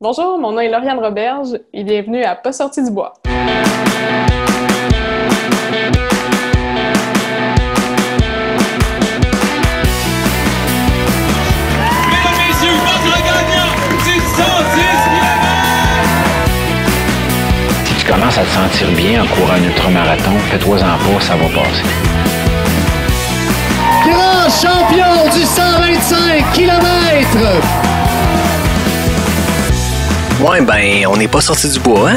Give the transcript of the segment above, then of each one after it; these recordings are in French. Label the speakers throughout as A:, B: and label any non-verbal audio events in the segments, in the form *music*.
A: Bonjour, mon nom est Lauriane Roberge et bienvenue à Pas sorti du bois. Si Tu commences à te sentir bien en courant un ultramarathon, fais-toi-en pas, ça va passer.
B: Grand champion du 125 km! Ouais, ben, on n'est pas sorti du bois, hein?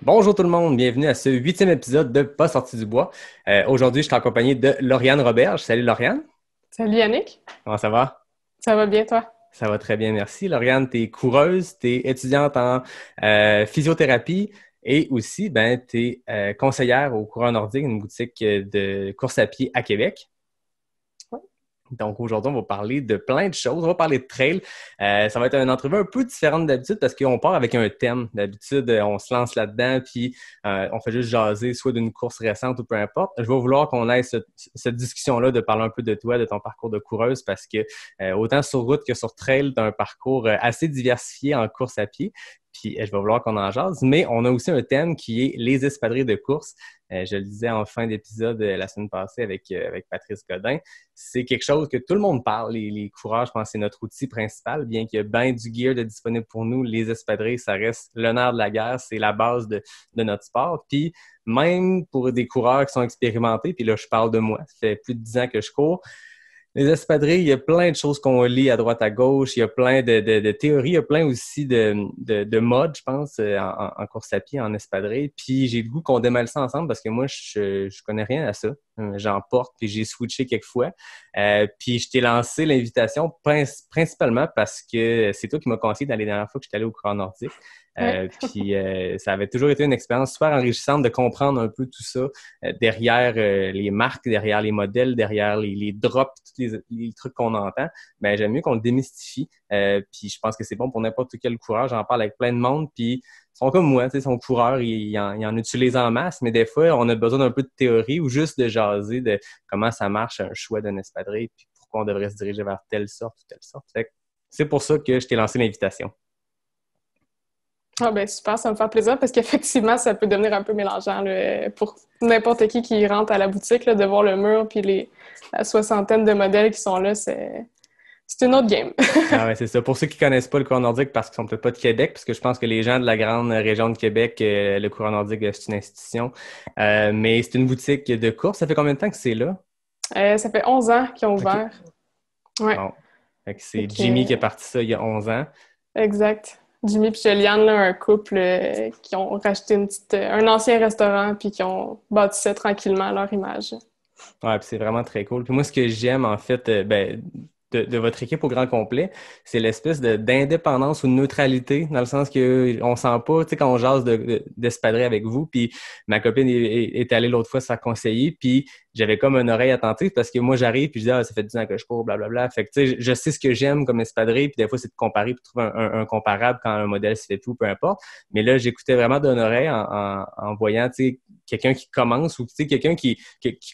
B: Bonjour tout le monde, bienvenue à ce huitième épisode de Pas sorti du bois. Euh, aujourd'hui, je suis en compagnie de Lauriane Robert. Salut Lauriane.
A: Salut Yannick. Comment ça va? Ça va bien, toi?
B: Ça va très bien, merci. Lauriane, tu es coureuse, tu es étudiante en euh, physiothérapie et aussi, ben, tu es euh, conseillère au Courant nordique, une boutique de course à pied à Québec. Donc aujourd'hui, on va parler de plein de choses. On va parler de trail. Euh, ça va être une entrevue un peu différente d'habitude parce qu'on part avec un thème. D'habitude, euh, on se lance là-dedans puis euh, on fait juste jaser, soit d'une course récente ou peu importe. Je vais vouloir qu'on aille cette discussion-là de parler un peu de toi, de ton parcours de coureuse parce que autant sur route que sur trail, d'un parcours assez diversifié en course à pied. Eh, je vais vouloir qu'on en jase. Mais on a aussi un thème qui est les espadrilles de course. Eh, je le disais en fin d'épisode euh, la semaine passée avec, euh, avec Patrice Godin. C'est quelque chose que tout le monde parle. Les, coureurs, je pense, c'est notre outil principal, bien qu'il y ait bien du gear de disponible pour nous. Les espadrilles, ça reste l'honneur de la guerre, c'est la base de, de notre sport. Puis même pour des coureurs qui sont expérimentés, puis là, je parle de moi, ça fait plus de dix ans que je cours les espadrilles, il y a plein de choses qu'on lit à droite à gauche, il y a plein de, de, théories, il y a plein aussi de, de modes, je pense, euh, en, course à pied, en espadrille. Puis j'ai le goût qu'on démêle ça ensemble parce que moi, je, je connais rien à ça. Euh, j'emporte, porte, puis j'ai switché quelques fois. Euh, puis je t'ai lancé l'invitation principalement parce que c'est toi qui m'as conseillé dans les dernières fois que j'étais allé au courant nordique. Euh, *laughs* puis euh, ça avait toujours été une expérience super enrichissante de comprendre un peu tout ça euh, derrière les marques, derrière les modèles, derrière les, drops, tous les, trucs qu'on entend. Mais ben, j'aime mieux qu'on le démystifie. puis je pense que c'est bon pour n'importe quel coureur. J'en parle avec plein de monde. Puis ils sont comme moi, ils sont coureurs, ils en, ils en, utilisent en masse, mais des fois, on a besoin d'un peu de théorie ou juste de jaser de comment ça marche un choix d'un espadrille, puis pourquoi on devrait se diriger vers telle sorte ou telle sorte. C'est pour ça que je t'ai lancé l'invitation.
A: Ah ben super, ça me fait plaisir parce qu'effectivement, ça peut devenir un peu mélangeant pour n'importe qui qui rentre à la boutique, de voir le mur puis les, la soixantaine de modèles qui sont là, c'est c'est une autre game. *laughs*
B: ah ouais, c'est ça. Pour ceux qui connaissent pas le courant nordique parce qu'ils sont peut-être pas de Québec, parce que je pense que les gens de la grande région de Québec, euh, le courant nordique, euh, c'est une institution. Euh, mais c'est une boutique de course. Ça fait combien de temps que c'est là?
A: ça fait 11 ans qu'ils ont ouvert. Ouais.
B: c'est Jimmy qui a parti ça il y a 11 ans.
A: Exact. Jimmy et là, un couple euh, qui ont racheté une euh, un ancien restaurant puis qui ont bâtissé tranquillement leur image.
B: Ouais, c'est vraiment très cool. Puis moi, ce que j'aime, en fait, euh, ben, de, votre équipe au grand complet, c'est l'espèce d'indépendance ou de neutralité, dans le sens qu'on ne sent pas, tu sais, quand on jase d'espadrer avec vous, puis ma copine est, allée l'autre fois sa conseiller, puis j'avais comme une oreille attentive parce que moi, j'arrive puis je dis, ah, ça fait 10 ans que je cours, blablabla. Fait que, tu sais, je sais ce que j'aime comme espadrille, puis des fois, c'est de comparer puis trouver un, comparable quand un modèle se fait tout, peu importe. Mais là, j'écoutais vraiment d'une oreille en, voyant, tu quelqu'un qui commence ou, tu quelqu'un qui,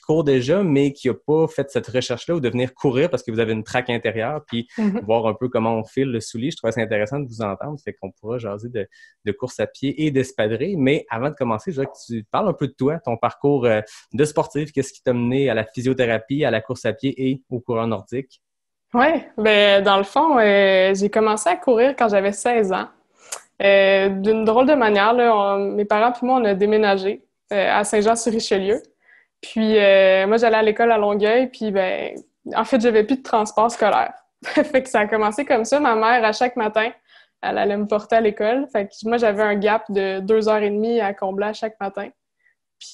B: court déjà, mais qui n'a pas fait cette recherche-là ou de venir courir parce que vous avez une traque intérieure puis mm-hmm. voir un peu comment on file le soulier. Je trouvais ça intéressant de vous entendre. Fait qu'on pourra jaser de, de, course à pied et d'espadrille. Mais avant de commencer, je voudrais que tu parles un peu de toi, ton parcours euh, de sportif. Qu'est-ce qui t'a amené à la physiothérapie, à la course à pied et au courant nordique?
A: Oui, ben, dans le fond, euh, j'ai commencé à courir quand j'avais 16 ans. Euh, d'une drôle de manière, mes parents puis moi, on a déménagé euh, à Saint-Jean-sur-Richelieu. Puis moi, j'allais à l'école à Longueuil, puis ben, en fait, j'avais plus de transport scolaire. *laughs* fait que ça a commencé comme ça. Ma mère, à chaque matin, elle allait me porter à l'école. Fait que moi, j'avais un gap de deux heures et demie à combler à chaque matin.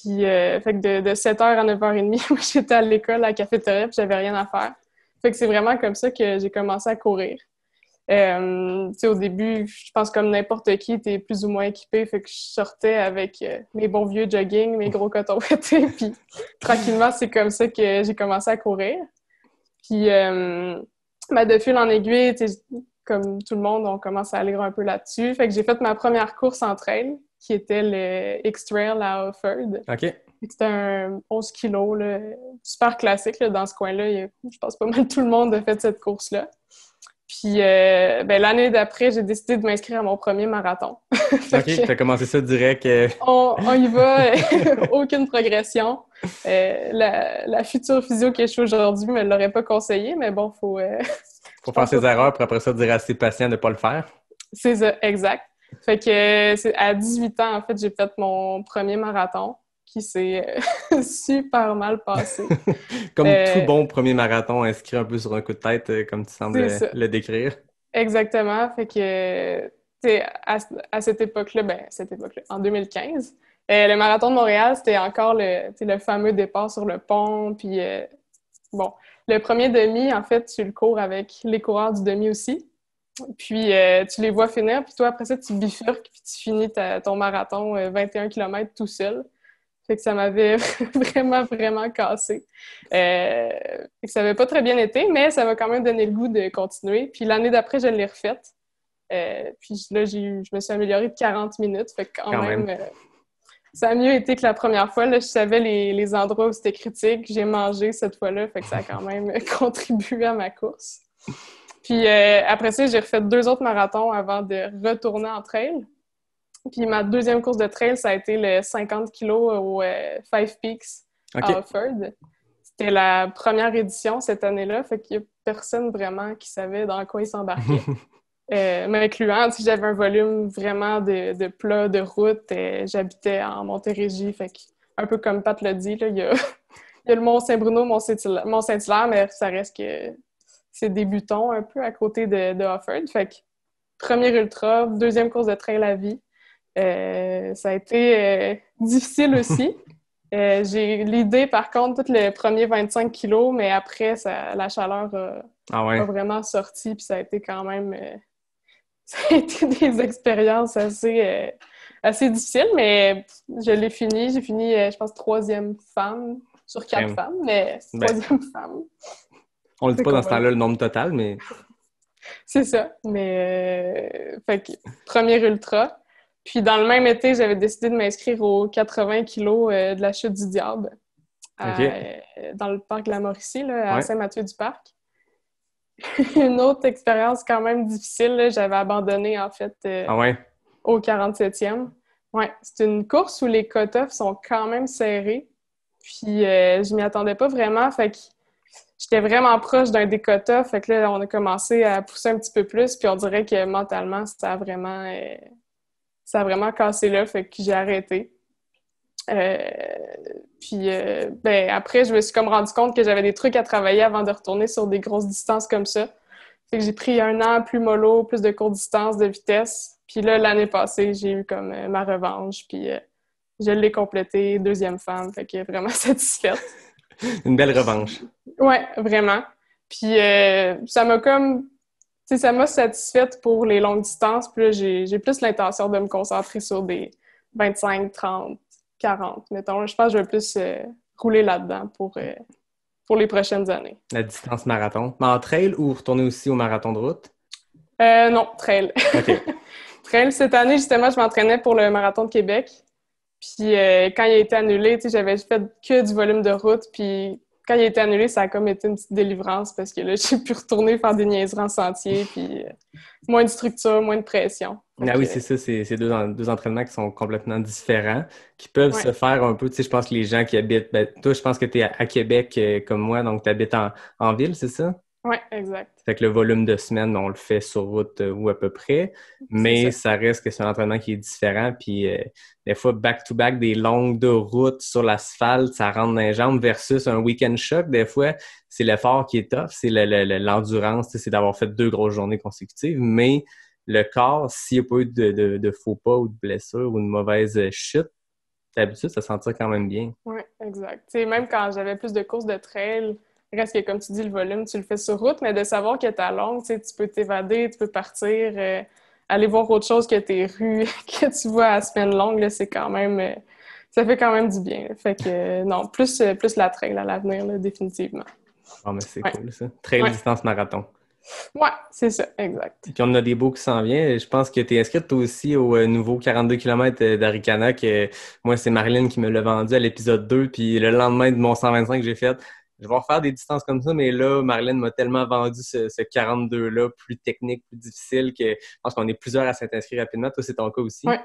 A: Puis, euh, fait que de, 7h à 9h30, *laughs* j'étais à l'école, à la cafétéria, puis j'avais rien à faire. Fait que c'est vraiment comme ça que j'ai commencé à courir. Euh, au début, je pense comme n'importe qui, es plus ou moins équipé. Fait que je sortais avec euh, mes bons vieux jogging, mes gros cotons *laughs* puis tranquillement, c'est comme ça que j'ai commencé à courir. Puis, euh, ben, de fil en aiguille, comme tout le monde, on commence à aller un peu là-dessus. Fait que j'ai fait ma première course en elles qui était le X-Trail à Offord. OK. C'était un 11 kg, super classique dans ce coin-là. Je pense pas mal tout le monde a fait cette course-là. Puis euh, ben, l'année d'après, j'ai décidé de m'inscrire à mon premier marathon. *laughs* OK, tu
B: as commencé ça direct. Euh,
A: on, y va, *laughs* euh, aucune progression. la, future physio que je suis aujourd'hui ne l'aurait pas conseillé, mais bon, il faut.
B: faut faire ses erreurs pour après ça dire à ses patients de ne pas le faire.
A: C'est ça, exact. Fait que euh, à 18 ans, en fait, j'ai fait mon premier marathon qui s'est euh, *laughs* super mal passé. *laughs* comme tout euh,
B: bon premier marathon inscrit un peu sur un coup de tête, comme tu sembles le décrire.
A: Exactement. Fait que, à, cette époque-là, ben, cette époque-là, en 2015, le marathon de Montréal, c'était encore le, fameux départ sur le pont. Puis, bon, le premier demi, en fait, tu le cours avec les coureurs du demi aussi. Puis euh, tu les vois finir, puis toi, après ça, tu bifurques, puis tu finis ta, ton marathon 21 euh, km tout seul. Fait que ça m'avait *laughs* vraiment, vraiment cassé. Euh, ça n'avait pas très bien été, mais ça m'a quand même donné le goût de continuer. Puis l'année d'après, je l'ai refaite. puis là, eu, je me suis améliorée de 40 minutes. Fait quand, même, même. ça a mieux été que la première fois. Là, je savais les, les endroits où c'était critique. J'ai mangé cette fois-là. Fait que ça a quand même *laughs* contribué à ma course. Puis euh, après ça, j'ai refait deux autres marathons avant de retourner en trail. Puis ma deuxième course de trail, ça a été le 50 kg au euh, Five Peaks à Offord. C'était la première édition cette année-là, fait qu'il n'y a personne vraiment qui savait dans quoi ils s'embarquaient. *laughs* euh, m'incluant, si j'avais un volume vraiment de, de plat de route, euh, j'habitais en Montérégie, fait que, un peu comme Pat l'a dit, *laughs* il y, a, le Mont-Saint-Bruno, Mont-Saint-Hilaire, mais ça reste que c'est débutant un peu à côté de, de Fait que premier ultra, deuxième course de trail à vie. Euh, ça a été euh, difficile aussi. *laughs* Euh, j'ai l'idée, par contre, tout le premier 25 kilos, mais après, la chaleur ah a, vraiment sorti, puis ça a été quand même... *laughs* ça a été des expériences assez, assez difficiles, mais je l'ai fini. J'ai fini, je pense, troisième femme sur quatre femmes, mais ben. troisième femme. On ne dit pas dans ce temps-là le
B: nombre total, mais.
A: *laughs* C'est ça. Mais. Euh, fait que, premier ultra. Puis dans le même été, j'avais décidé de m'inscrire aux 80 kilos euh, de la chute du diable. Euh, dans le parc de la Mauricie, là, à Saint-Mathieu-du-Parc. *laughs* Une autre expérience quand même difficile. j'avais abandonné, en fait, ah au 47e. Ouais, c'est une course où les cut-offs sont quand même serrés. Puis je m'y attendais pas vraiment. Fait que j'étais vraiment proche d'un décota. Fait que là, on a commencé à pousser un petit peu plus. Puis on dirait que mentalement, ça a vraiment, euh, ça a vraiment cassé là. Fait que j'ai arrêté. Euh, puis euh, ben, après, je me suis comme rendu compte que j'avais des trucs à travailler avant de retourner sur des grosses distances comme ça. Fait que j'ai pris un an plus mollo, plus de courtes distances, de vitesse. Puis là, l'année passée, j'ai eu comme ma revanche. Puis je l'ai complété, deuxième femme. Fait que vraiment *laughs* satisfaite. *laughs* Une belle revanche. Ouais, vraiment. Puis euh, ça m'a comme. Tu sais, ça m'a satisfaite pour les longues distances. Puis j'ai plus l'intention de me concentrer sur des 25, 30, 40, mettons. Je pense que je vais plus euh, rouler là-dedans pour, euh, pour les prochaines années.
B: La distance marathon. Mais en trail ou retourner aussi au marathon de route?
A: non, trail. *laughs* trail, cette année, justement, je m'entraînais pour le marathon de Québec. Puis euh, quand il a été annulé, tu sais, j'avais fait que du volume de route. Puis quand il a été annulé, ça a comme été une petite délivrance parce que là, *laughs* j'ai pu retourner faire des niaiseries en sentier. Puis euh, moins de structure, moins de pression. ah oui, c'est ça.
B: C'est deux, entraînements qui sont complètement différents, qui peuvent se faire un peu. Tu sais, je pense que les gens qui habitent. Ben, toi, je pense que tu es à, Québec euh, comme moi, donc tu habites en ville, c'est ça?
A: Oui, exact.
B: Fait que le volume de semaine, on le fait sur route euh, ou à peu près, mais ça. reste que c'est un entraînement qui est différent. Puis euh, des fois, back-to-back, des longues de route sur l'asphalte, ça rentre dans les jambes versus un week-end choc. Des fois, c'est l'effort qui est tough, c'est l'endurance, c'est d'avoir fait deux grosses journées consécutives, mais le corps, s'il n'y a pas eu de, de, faux pas ou de blessure ou une mauvaise euh, chute, d'habitude, ça sentir quand même bien.
A: Oui, exact. même quand j'avais plus de courses de trail, Reste que, comme tu dis, le volume, tu le fais sur route, mais de savoir que as langue, tu peux t'évader, tu peux partir, euh, aller voir autre chose que tes rues *laughs* que tu vois à semaine longue, c'est quand même. Euh, ça fait quand même du bien. Fait que euh, non, plus, plus la trail à l'avenir, définitivement.
B: Oh, mais c'est cool, ça. Trail distance marathon.
A: Ouais, c'est ça, exact.
B: Puis on a des beaux qui s'en viennent. Je pense que tu es inscrite toi aussi au nouveau 42 km d'Aricana que moi, c'est Marilyn qui me l'a vendu à l'épisode 2. Puis le lendemain de mon 125 que j'ai fait, je vais refaire des distances comme ça, mais là, Marlène m'a tellement vendu ce, 42-là, plus technique, plus difficile, que je pense qu'on est plusieurs à s'inscrire rapidement. Toi, c'est ton cas aussi. Oui,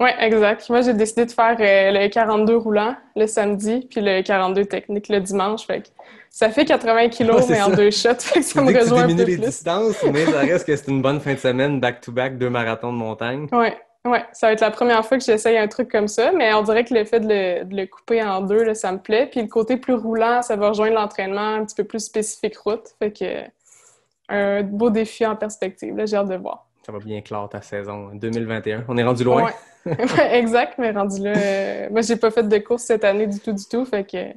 A: ouais, exact. Moi, j'ai décidé de faire euh, le 42 roulant le samedi, puis le 42 technique le dimanche. Fait ça fait 80 kilos, mais en deux
B: shots. *laughs* Fait ça me rejoint un peu les
A: distances, mais ça reste
B: que c'est une bonne fin de semaine, back-to-back, -back, deux marathons de montagne.
A: Oui, oui, ça va être la première fois que j'essaye un truc comme ça, mais on dirait que le fait de le, couper en deux, ça me plaît. Puis le côté plus roulant, ça va rejoindre l'entraînement un petit peu plus spécifique route. Fait que un beau défi en perspective, là, j'ai hâte de voir.
B: Ça va bien clore ta saison 2021. Hein, on est rendu loin.
A: *laughs* exact, mais rendu là. Euh, moi, j'ai pas fait de course cette année du tout, du tout. Fait que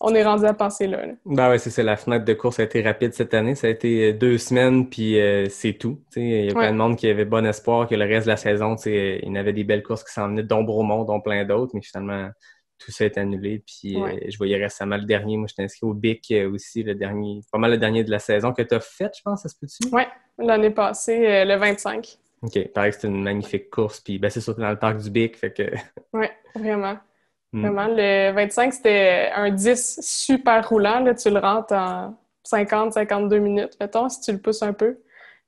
A: on est rendu à passer là. là.
B: Ben ouais, c'est ça. La fenêtre de course a été rapide cette année. Ça a été euh, deux semaines, puis euh, c'est tout. Il y a plein de monde qui avait bon espoir que le reste de la saison, il y en avait des belles courses qui s'en venaient, dont Bromont, dont plein d'autres, mais finalement, tout ça est annulé. Puis euh, je voyais récemment le dernier, moi, je inscrit au BIC aussi, le dernier, pas mal le dernier de la saison que tu as fait, je pense, à ce peut-tu?
A: Oui, l'année passée, le 25.
B: OK, pareil, c'était une magnifique course. Puis ben, c'est surtout dans le parc du BIC, fait que...
A: Oui, vraiment. Mm. Vraiment, le 25, c'était un 10 super roulant. Là, tu le rentres en 50-52 minutes, mettons, si tu le pousses un peu.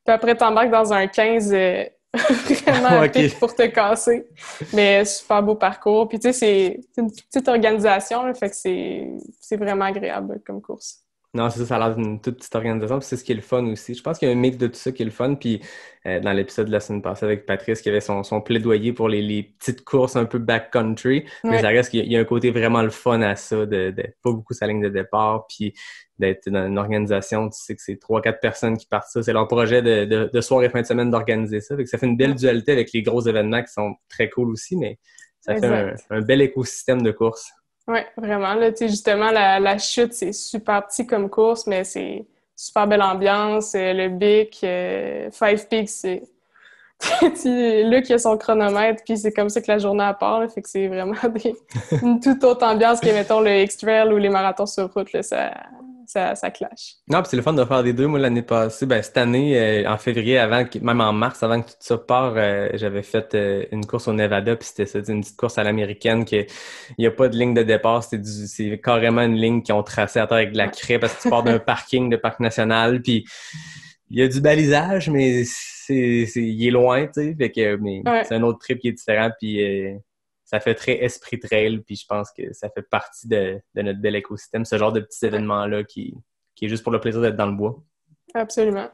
A: Puis après, tu embarques dans un 15 euh, *laughs* vraiment *laughs* pic pour te casser. Mais super beau parcours. Puis tu sais, c'est une petite organisation, là, fait que c'est vraiment agréable comme course.
B: Non, c'est ça, ça a l'air d'une toute petite organisation, c'est ce qui est le fun aussi. Je pense qu'il y a un mix de tout ça qui est le fun. Puis euh, dans l'épisode de la semaine passée avec Patrice, qui avait son, plaidoyer pour les, petites courses un peu backcountry, mais ça reste qu'il y, a un côté vraiment le fun à ça, de, pas beaucoup sa ligne de départ, puis d'être dans une organisation, tu sais que c'est trois, quatre personnes qui partent ça. C'est leur projet de, soir et fin de semaine d'organiser ça. ça fait une belle dualité avec les gros événements qui sont très cool aussi, mais ça fait un, bel écosystème de courses.
A: Oui, vraiment. Là, justement, la, la chute, c'est super petit comme course, mais c'est super belle ambiance. Euh, le Bic, euh, Five Peaks, c'est. *laughs* Luc, qui a son chronomètre, puis c'est comme ça que la journée à part. Là, fait que c'est vraiment *laughs* des... une toute autre ambiance que, mettons, le X-Trail ou les marathons sur route. Là, ça, ça, clash.
B: Non, puis c'est le fun de faire des deux. Moi, l'année passée, ben, cette année, euh, en février, avant, même en mars, avant que tout ça part, euh, j'avais fait euh, une course au Nevada, puis c'était ça, une petite course à l'américaine qu'il n'y a pas de ligne de départ, c'est carrément une ligne qui ont tracée à terre avec de la craie parce que tu pars d'un *laughs* parking de parc national, puis il y a du balisage, mais c'est, il est loin, tu sais. Fait que, c'est un autre trip qui est différent, puis ça fait très esprit trail, puis je pense que ça fait partie de, notre bel écosystème, ce genre de petits événements-là qui, est juste pour le plaisir d'être dans le bois. Absolument.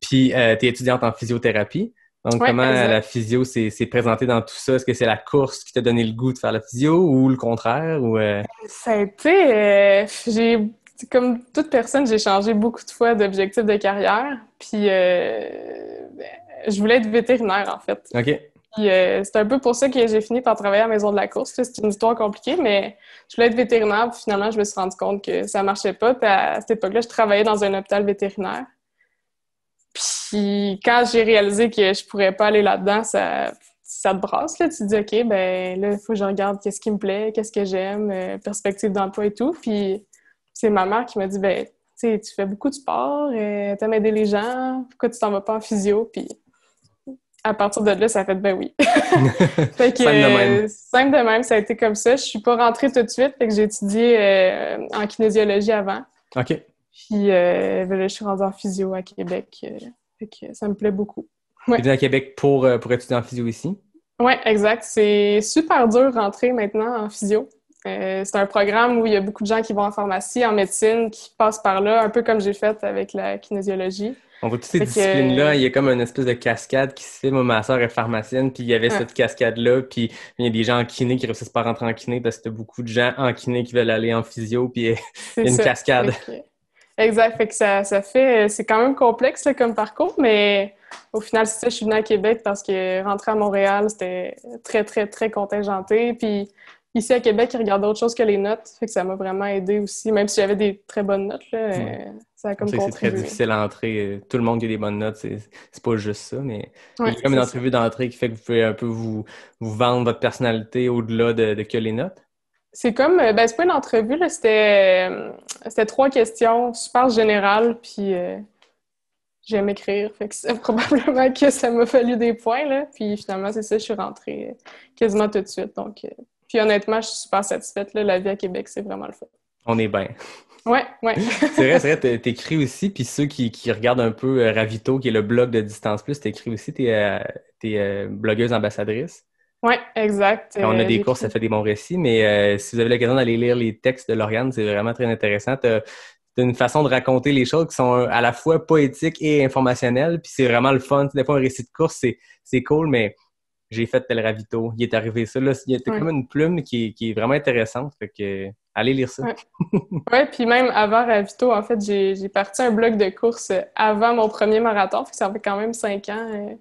B: Puis, euh, tu es étudiante en physiothérapie. Donc, comment euh, la physio s'est présentée dans tout ça? Est-ce que c'est la course qui t'a donné le goût de faire la physio ou le contraire? Ou, euh?
A: Ça a été. j'ai, comme toute personne, j'ai changé beaucoup de fois d'objectif de carrière. Puis, ben, je voulais être vétérinaire, en fait. OK. Puis euh, c'est un peu pour ça que j'ai fini par travailler à la Maison de la course. C'est une histoire compliquée, mais je voulais être vétérinaire, puis finalement, je me suis rendu compte que ça marchait pas. Puis à cette époque-là, je travaillais dans un hôpital vétérinaire. Puis quand j'ai réalisé que je pourrais pas aller là-dedans, ça, ça te brasse. Tu te dis, OK, ben là, il faut que je regarde qu'est-ce qui me plaît, qu'est-ce que j'aime, euh, perspective d'emploi et tout. Puis c'est ma mère qui m'a dit, ben tu fais beaucoup de sport, euh, t'aimes aider les gens, pourquoi tu t'en vas pas en physio? à partir de là, ça fait ben oui. *laughs* *laughs* fait que, simple, de même. Euh, de même, ça a été comme ça. Je suis pas rentrée tout de suite, fait que j'ai étudié euh, en kinésiologie avant. OK. Puis euh, ben je suis rendue en physio à Québec. fait que ça me plaît beaucoup. Tu es
B: à Québec pour, pour étudier en physio ici?
A: Oui, exact. C'est super dur rentrer maintenant en physio. c'est un programme où il y a beaucoup de gens qui vont en pharmacie, en médecine, qui passent par là, un peu comme j'ai fait avec la kinésiologie.
B: On voit toutes ces disciplines-là, euh, il y a comme une espèce de cascade qui se fait. Moi, ma soeur est pharmacienne, puis il y avait cette cascade-là, puis il y a des gens en kiné qui réussissent pas à rentrer en kiné parce que beaucoup de gens en kiné qui veulent aller en physio, puis il y a une cascade.
A: Exact, fait que ça, fait... C'est quand même complexe comme parcours, mais au final, c'est ça, je suis venue à Québec parce que rentrer à Montréal, c'était très, très, très contingenté, puis ici à Québec, ils regardent autre chose que les notes. Fait que ça m'a vraiment aidé aussi, même si j'avais des très bonnes notes. Là, euh, Ça a comme C'est très difficile
B: à entrer. Euh, tout le monde qui a des bonnes notes, c'est pas juste ça, mais comme une entrevue d'entrée qui fait que vous pouvez un peu vous, vendre votre personnalité au-delà de, que les notes.
A: C'est comme, euh, ben c'est pas une entrevue, c'était, c'était trois questions super générales, puis j'aime écrire, fait que *laughs* probablement que ça m'a fallu des points, là, puis finalement, c'est ça, je suis rentrée quasiment tout de suite, donc puis honnêtement, je suis super satisfaite. la vie à Québec, c'est vraiment le fun. On est bien. Ouais, ouais. *laughs* c'est vrai,
B: c'est vrai, t'écris aussi, puis ceux qui, regardent un peu euh, Ravito, qui est le blog de Distance Plus, t'écris aussi, t'es euh, euh blogueuse ambassadrice.
A: Oui, exact. on a euh, des courses, ça
B: fait des bons récits, mais si vous avez l'occasion d'aller lire les textes de Lauriane, c'est vraiment très intéressant. C'est une façon de raconter les choses qui sont à la fois poétiques et informationnelles, puis c'est vraiment le fun. Des fois, un récit de course, c'est cool, mais j'ai fait tel ravito, il est arrivé ça. Là, il y comme une plume qui, est vraiment intéressante. Fait que, allez lire ça.
A: oui, *laughs* puis même avant ravito, en fait, j'ai parti un bloc de course avant mon premier marathon. ça fait quand même cinq ans euh,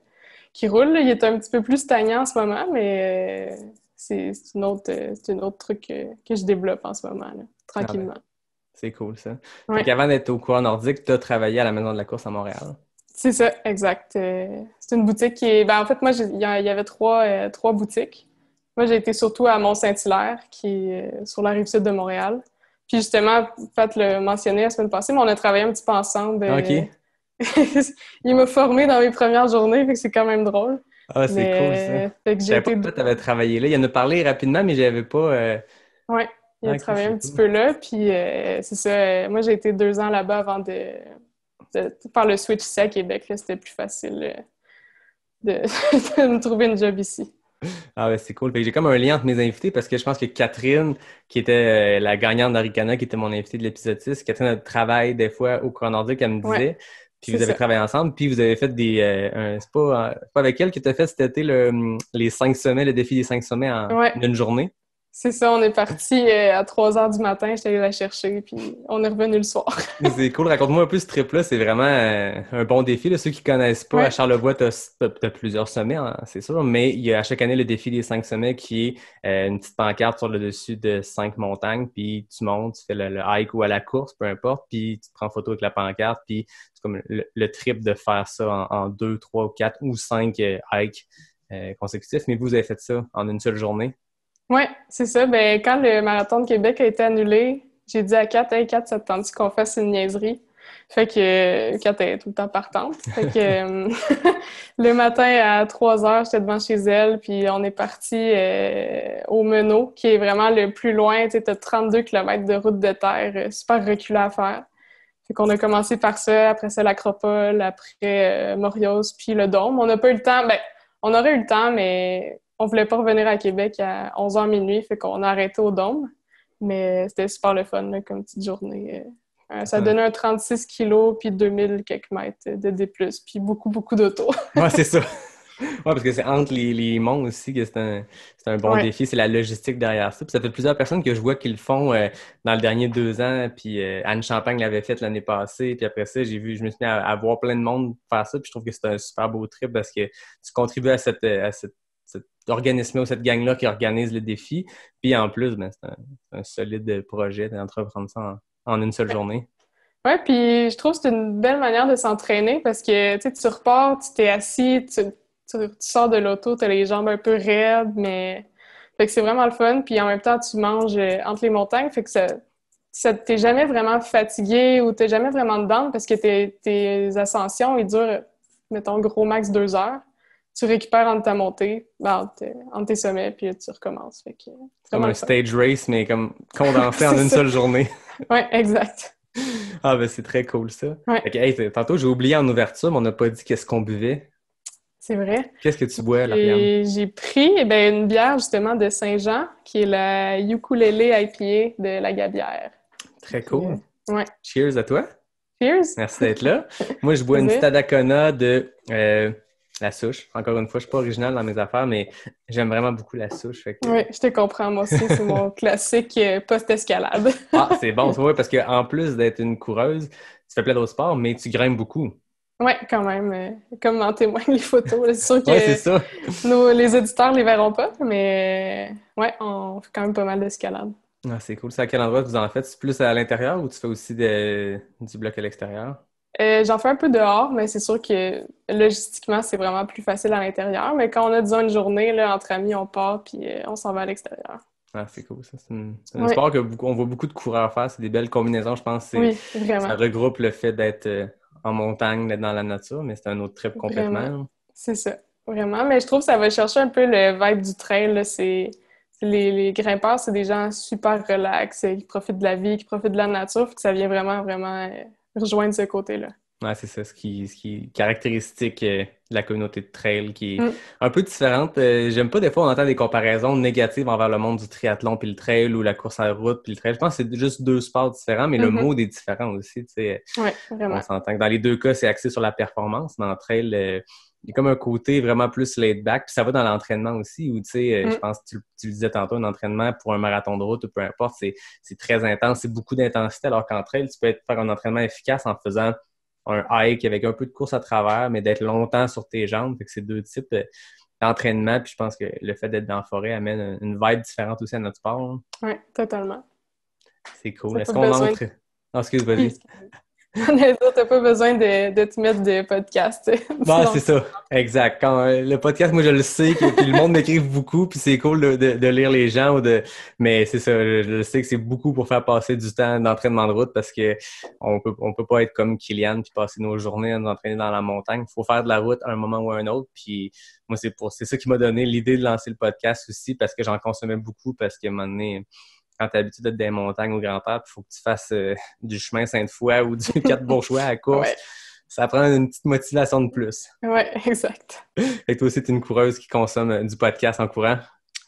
A: qu'il roule. Il est un petit peu plus stagnant en ce moment, mais euh, c'est un euh, autre, truc que je développe en ce moment, tranquillement. Ah ben,
B: c'est cool, ça. Avant Fait qu'avant d'être au courant nordique, tu as travaillé à la Maison de la course à Montréal.
A: C'est ça, exact. Euh, c'est une boutique qui est. Ben, en fait, moi, il y, avait trois, euh, trois boutiques. Moi, j'ai été surtout à Mont-Saint-Hilaire, qui est euh, sur la rive sud de Montréal. Puis justement, fait, le mentionner la semaine passée, mais on a travaillé un petit peu ensemble. OK.
B: *laughs*
A: il m'a formé dans mes premières journées, fait que c'est quand même drôle. Ah, c'est cool, ça. Fait que j'ai été... pas
B: avais travaillé là. Il en a parlé rapidement, mais j'avais pas...
A: Oui, il a ah, travaillé un petit peu là, puis c'est ça. moi, j'ai été deux ans là-bas avant de, par le switch ici à Québec, c'était plus facile euh, de, *laughs* trouver une job ici.
B: Ah ouais, c'est cool. J'ai comme un lien entre mes invités parce que je pense que Catherine, qui était euh, la gagnante d'Aricana, qui était mon invité de l'épisode 6, Catherine travaille des fois au Coran Nordique, me disait. puis vous avez travaillé ensemble, puis vous avez fait des. Euh, c'est pas, avec elle que tu fait cet été hum, les cinq sommets, le défi des cinq sommets en une journée.
A: C'est ça, on est parti euh, à 3 heures du matin, j'étais allée la chercher, puis on est revenu le soir.
B: *laughs* c'est cool, raconte-moi un peu ce trip-là, c'est vraiment euh, un bon défi. Là. Ceux qui connaissent pas, à Charlevoix, tu as, plusieurs sommets, hein, c'est sûr, mais il y a à chaque année le défi des cinq sommets qui est euh, une petite pancarte sur le dessus de cinq montagnes, puis tu montes, tu fais le, hike ou à la course, peu importe, puis tu prends photo avec la pancarte, puis c'est comme le, trip de faire ça en, deux, trois ou quatre ou cinq hikes consécutifs, mais vous avez fait ça en une seule journée.
A: Oui, c'est ça. Ben, quand le marathon de Québec a été annulé, j'ai dit à Kat, hey Kat, ça qu'on fasse une niaiserie? Fait que euh, Kat est tout le temps partante. Fait que euh, *laughs* le matin à 3 heures, j'étais devant chez elle, puis on est parti euh, au Menot, qui est vraiment le plus loin. Tu 32 km de route de terre, super reculé à faire. Fait qu'on a commencé par ça, après ça l'Acropole, après Moriose, Morios, puis le Dôme. On n'a pas eu le temps, ben, on aurait eu le temps, mais on voulait pas revenir à Québec à 11h minuit, fait qu'on a arrêté au Dôme. Mais c'était super le fun comme petite journée. Euh. Euh, ça donnait un 36 kilos, puis 2000 quelques mètres de D+, puis beaucoup, beaucoup d'auto. *laughs* ouais,
B: c'est ça. Oui, parce que c'est entre les, monts aussi que c'est un, bon défi. C'est la logistique derrière ça. Puis ça fait plusieurs personnes que je vois qu'ils le font euh, dans les derniers deux ans. Puis Anne Champagne l'avait faite l'année passée. Puis après ça, j'ai vu, je me suis mis à, voir plein de monde faire ça. Puis je trouve que c'est un super beau trip parce que tu contribues à cette ou cette gang-là qui organise le défi. Puis en plus, ben, c'est un, solide projet d'entreprendre ça en, une seule journée.
A: Oui, puis je trouve que c'est une belle manière de s'entraîner parce que tu repars, tu t'es assis, tu, sors de l'auto, tu as les jambes un peu raides, mais fait que c'est vraiment le fun. Puis en même temps, tu manges euh, entre les montagnes, fait que ça, ça t'es jamais vraiment fatigué ou t'es jamais vraiment dedans parce que tes, tes ascensions, ils durent, mettons, gros max deux heures tu récupères entre ta montée, ben, entre, tes sommets, puis tu recommences. Euh, comme un stage
B: race, mais comme condensé *laughs* en une seule journée.
A: *laughs* oui, exact.
B: Ah, ben c'est très cool ça. tantôt, j'ai oublié en ouverture, mais on n'a pas dit qu'est-ce qu'on buvait. C'est vrai. Qu'est-ce que tu bois, Lauriane?
A: J'ai pris eh ben, une bière justement de Saint-Jean, qui est la à IPA de la Gabière.
B: Très cool. Cheers à toi. Cheers. Merci d'être là. *laughs* Moi, je bois une Stadacona de euh, la souche. Encore une fois, je ne suis pas original dans mes affaires, mais j'aime vraiment beaucoup la souche. Oui,
A: je te comprends, moi aussi. C'est mon *laughs* classique euh, post-escalade. *laughs* ah,
B: c'est bon, oui, parce qu'en plus d'être une coureuse, tu fais plein d'autres sports, mais tu grimpes beaucoup.
A: Oui, quand même. Euh, comme en témoignent les photos. C'est ça. les éditeurs ne les verront pas, mais euh, ouais, on fait quand même pas mal d'escalade.
B: Ah, c'est cool. C'est à quel endroit vous en faites? C'est plus à l'intérieur ou tu fais aussi du bloc à l'extérieur?
A: Euh, j'en fais un peu dehors, mais c'est sûr que logistiquement, c'est vraiment plus facile à l'intérieur. Mais quand on a, disons, une journée, là, entre amis, on part puis euh, on s'en va à l'extérieur.
B: Ah, c'est cool, C'est un sport qu'on voit beaucoup de coureurs faire. C'est des belles combinaisons, je pense. Oui, vraiment. Ça regroupe le fait d'être euh, en montagne, d'être dans la nature, mais c'est un autre trip complètement.
A: C'est ça, vraiment. Mais je trouve que ça va chercher un peu le vibe du trail. C'est... Les, grimpeurs, c'est des gens super relax, qui profitent de la vie, qui profitent de la nature, que ça vient vraiment, vraiment rejoindre ce côté-là.
B: Ouais, c'est ça, ce qui, ce est caractéristique euh, de la communauté de trail, qui est mm. un peu différente. Euh, j'aime pas des fois, on entend des comparaisons négatives envers le monde du triathlon puis le trail ou la course à route puis le trail. Je pense que c'est juste deux sports différents, mais le mm-hmm. mode est différent aussi. Oui, vraiment. On s'entend que dans les deux cas, c'est axé sur la performance. mais en trail, euh, il y a comme un côté vraiment plus laid back. Puis ça va dans l'entraînement aussi, Ou tu sais, euh, je mm. pense que tu, le disais tantôt, un entraînement pour un marathon de route ou peu importe, c'est très intense, c'est beaucoup d'intensité, alors qu'entre elles, tu peux être, faire un entraînement efficace en faisant un hike avec un peu de course à travers, mais d'être longtemps sur tes jambes. Fait que c'est deux types d'entraînement. Puis je pense que le fait d'être dans la forêt amène une vibe différente aussi à notre sport.
A: Oui, totalement.
B: C'est cool. Est-ce qu'on entre. Non, excuse, moi
A: *laughs* n'as pas besoin de, de, te mettre des podcasts. Bon, *laughs* bah, c'est
B: ça. Exact. Euh, le podcast, moi, je le sais, que, puis le monde m'écrive beaucoup, puis c'est cool de, lire les gens ou de. Mais c'est ça, je, le sais que c'est beaucoup pour faire passer du temps d'entraînement de route parce qu'on on peut, on peut pas être comme Kylian puis passer nos journées à nous entraîner dans la montagne. Il faut faire de la route à un moment ou à un autre. Puis moi, c'est c'est ça qui m'a donné l'idée de lancer le podcast aussi parce que j'en consommais beaucoup parce a un moment donné, quand tu es habitué d'être des montagnes au grand-père, il faut que tu fasses euh, *laughs* du chemin Sainte-Foy ou du *laughs* quatre choix à la course. Ça prend une petite motivation de plus.
A: Oui, *laughs* exact.
B: Et toi aussi, tu es une coureuse qui consomme euh, du podcast en courant?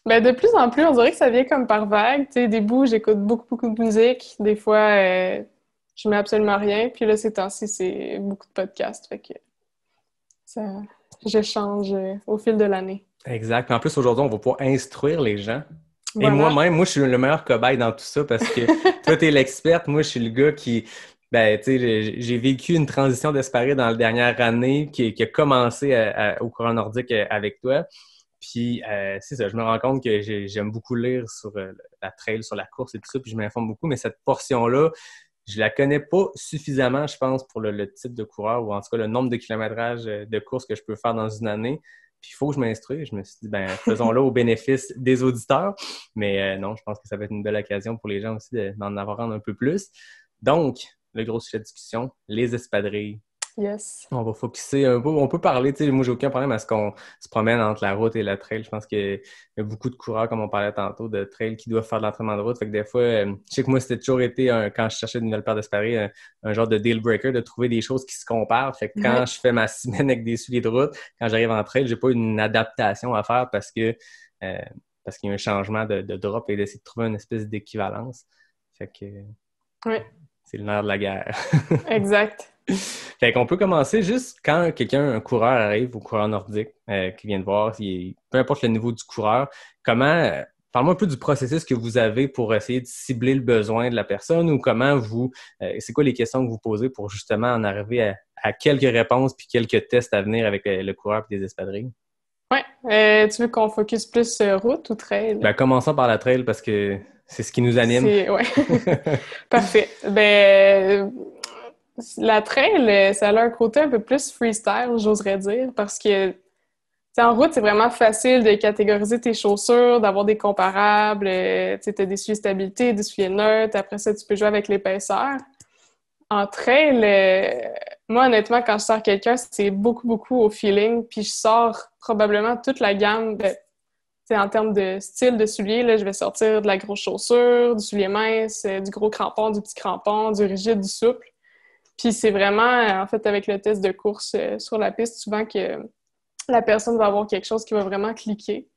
A: Ben, de plus en plus, on dirait que ça vient comme par vague. Tu des bouts, j'écoute beaucoup, beaucoup de musique. Des fois, euh, je mets absolument rien. Puis là, ces temps-ci, c'est beaucoup de podcasts. Fait que ça, je change au fil de l'année.
B: Exact. en plus, aujourd'hui, on va pouvoir instruire les gens et moi-même, moi, je suis le meilleur cobaye dans tout ça parce que *laughs* toi, tu es l'experte. Moi, je suis le gars qui. Ben, tu sais, j'ai vécu une transition d'espérer dans la dernière année qui, a commencé au courant nordique euh, avec toi. Puis, euh, c'est ça, je me rends compte que j'aime beaucoup lire sur euh, la trail, sur la course et tout ça, puis je m'informe beaucoup, mais cette portion-là, je la connais pas suffisamment, je pense, pour le, le, type de coureur ou en tout cas le nombre de kilométrages euh, de course que je peux faire dans une année. Puis il faut que je m'instruise. Je me suis dit, ben, faisons-le au bénéfice des auditeurs. Mais euh, non, je pense que ça va être une belle occasion pour les gens aussi d'en avoir un peu plus. Donc, le gros sujet de discussion, les espadrilles, on va focuser un peu. On peut parler, tu sais, moi, j'ai aucun problème à ce qu'on se promène entre la route et la trail. Je pense qu'il y a beaucoup de coureurs, comme on parlait tantôt, de trail qui doivent faire de l'entraînement de route. Fait que des fois, euh, je moi, c'était toujours été, quand je cherchais une nouvelle paire d'esparés, un, genre de deal breaker, de trouver des choses qui se comparent. Fait que quand je fais ma semaine avec des souliers de route, quand j'arrive en trail, j'ai pas une adaptation à faire parce que euh, parce qu'il y a un changement de, drop et d'essayer de trouver une espèce d'équivalence. Fait que. C'est le nerf de la guerre. *laughs* exact. *laughs* fait qu'on peut commencer juste quand quelqu'un, un coureur arrive, ou coureur nordique, euh, qui vient de voir, peu importe le niveau du coureur, comment, parle-moi un peu du processus que vous avez pour essayer de cibler le besoin de la personne ou comment vous, euh, c'est quoi les questions que vous posez pour justement en arriver à, quelques réponses puis quelques tests à venir avec le, coureur et des espadrilles?
A: Oui. Euh, tu veux qu'on focus plus route ou trail? Ben,
B: commençons par la trail parce que c'est ce qui nous anime. Oui.
A: *laughs* Parfait. Ben, la trail, euh, ça a un côté un peu plus freestyle, j'oserais dire, parce que en route, c'est vraiment facile de catégoriser tes chaussures, d'avoir des comparables. Euh, tu as des souliers stabilité, des souliers neutres. Après ça, tu peux jouer avec l'épaisseur. En trail, euh, moi, honnêtement, quand je sors quelqu'un, c'est beaucoup, beaucoup au feeling. Puis je sors probablement toute la gamme. en termes de style de souliers, là, je vais sortir de la grosse chaussure, du soulier mince, du gros crampon, du petit crampon, du rigide, du souple. Puis c'est vraiment, euh, en fait, avec le test de course euh, sur la piste, souvent que la personne va avoir quelque chose qui va vraiment cliquer.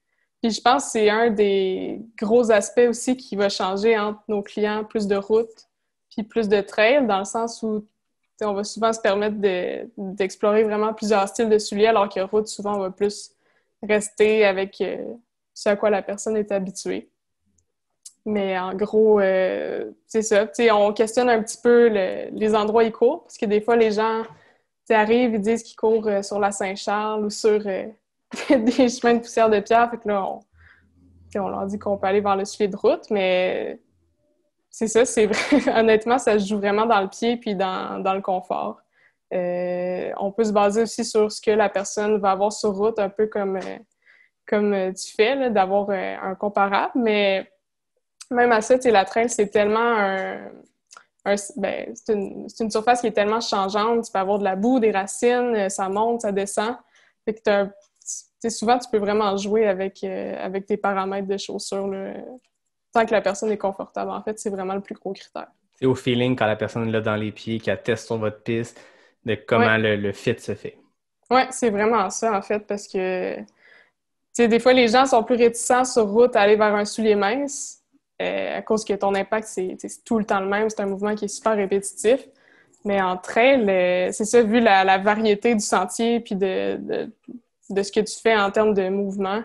A: Puis je pense que c'est un des gros aspects aussi qui va changer entre nos clients, plus de route puis plus de trail, dans le sens où on va souvent se permettre d'explorer vraiment plusieurs styles de souliers, alors que route, souvent, on va plus rester avec euh, ce à quoi la personne est habituée. Mais en gros, euh, c'est ça. sais, on questionne un petit peu les endroits où ils courent, parce que des fois, les gens arrivent, ils disent qu'ils courent euh, sur la Saint-Charles ou sur euh, *laughs* des chemins de poussière de pierre. Fait que là, on, leur dit qu'on peut aller vers le sujet de route, mais c'est ça, c'est vrai. *laughs* Honnêtement, ça se joue vraiment dans le pied puis dans, le confort. on peut se baser aussi sur ce que la personne va avoir sur route, un peu comme, comme tu fais, d'avoir un comparable, mais même à ça, la trail, c'est tellement un. Ben, c'est une, surface qui est tellement changeante. Tu peux avoir de la boue, des racines, euh, ça monte, ça descend. Fait que souvent, tu peux vraiment jouer avec, euh, tes paramètres de chaussures. Tant que la personne est confortable, en fait, c'est vraiment le plus gros critère.
B: C'est au feeling quand la personne est là dans les pieds, qui atteste sur votre piste, de comment le, fit se fait.
A: Oui, c'est vraiment ça, en fait, parce que, des fois, les gens sont plus réticents sur route à aller vers un soulier mince, euh, à cause que ton impact, c'est tout le temps le même. C'est un mouvement qui est super répétitif. Mais en train, euh, c'est ça, vu la, variété du sentier puis de, de, ce que tu fais en termes de mouvement,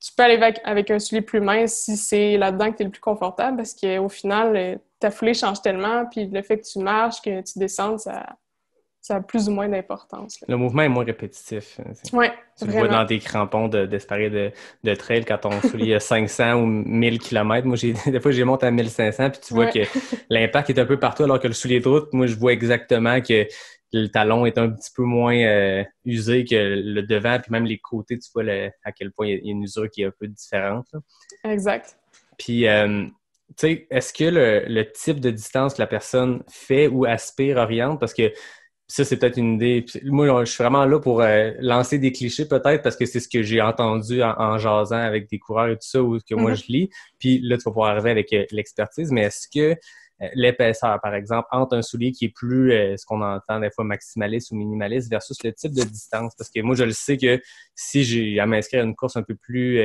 A: tu peux aller avec, avec un soulier plus mince si c'est là-dedans que tu es le plus confortable parce qu'au final, euh, ta foulée change tellement. Puis le fait que tu marches, que tu descendes, ça, ça a plus ou moins d'importance. Le
B: mouvement est moins répétitif. Hein,
A: oui, Tu le vois dans
B: des crampons d'espérer de, trail quand on à 500 *laughs* ou 1000 km. Moi, des fois, j'ai monte à 1500, puis tu vois que l'impact est un peu partout, alors que le soulier de route, moi, je vois exactement que le talon est un petit peu moins euh, usé que le devant, puis même les côtés, tu vois à quel point il y, a une usure qui est un peu différente. Exact. Puis, euh, tu sais, est-ce que le, type de distance que la personne fait ou aspire oriente? Parce que ça, c'est peut-être une idée. Moi, je suis vraiment là pour euh, lancer des clichés, peut-être, parce que c'est ce que j'ai entendu en, jasant avec des coureurs et tout ça, ou que moi, mhm. je lis. Puis là, tu vas pouvoir arriver avec euh, l'expertise. Mais est-ce que euh, l'épaisseur, par exemple, entre un soulier qui est plus, ce qu'on entend des fois, maximaliste ou minimaliste, versus le type de distance? Parce que moi, je le sais que si j'ai à m'inscrire à une course un peu plus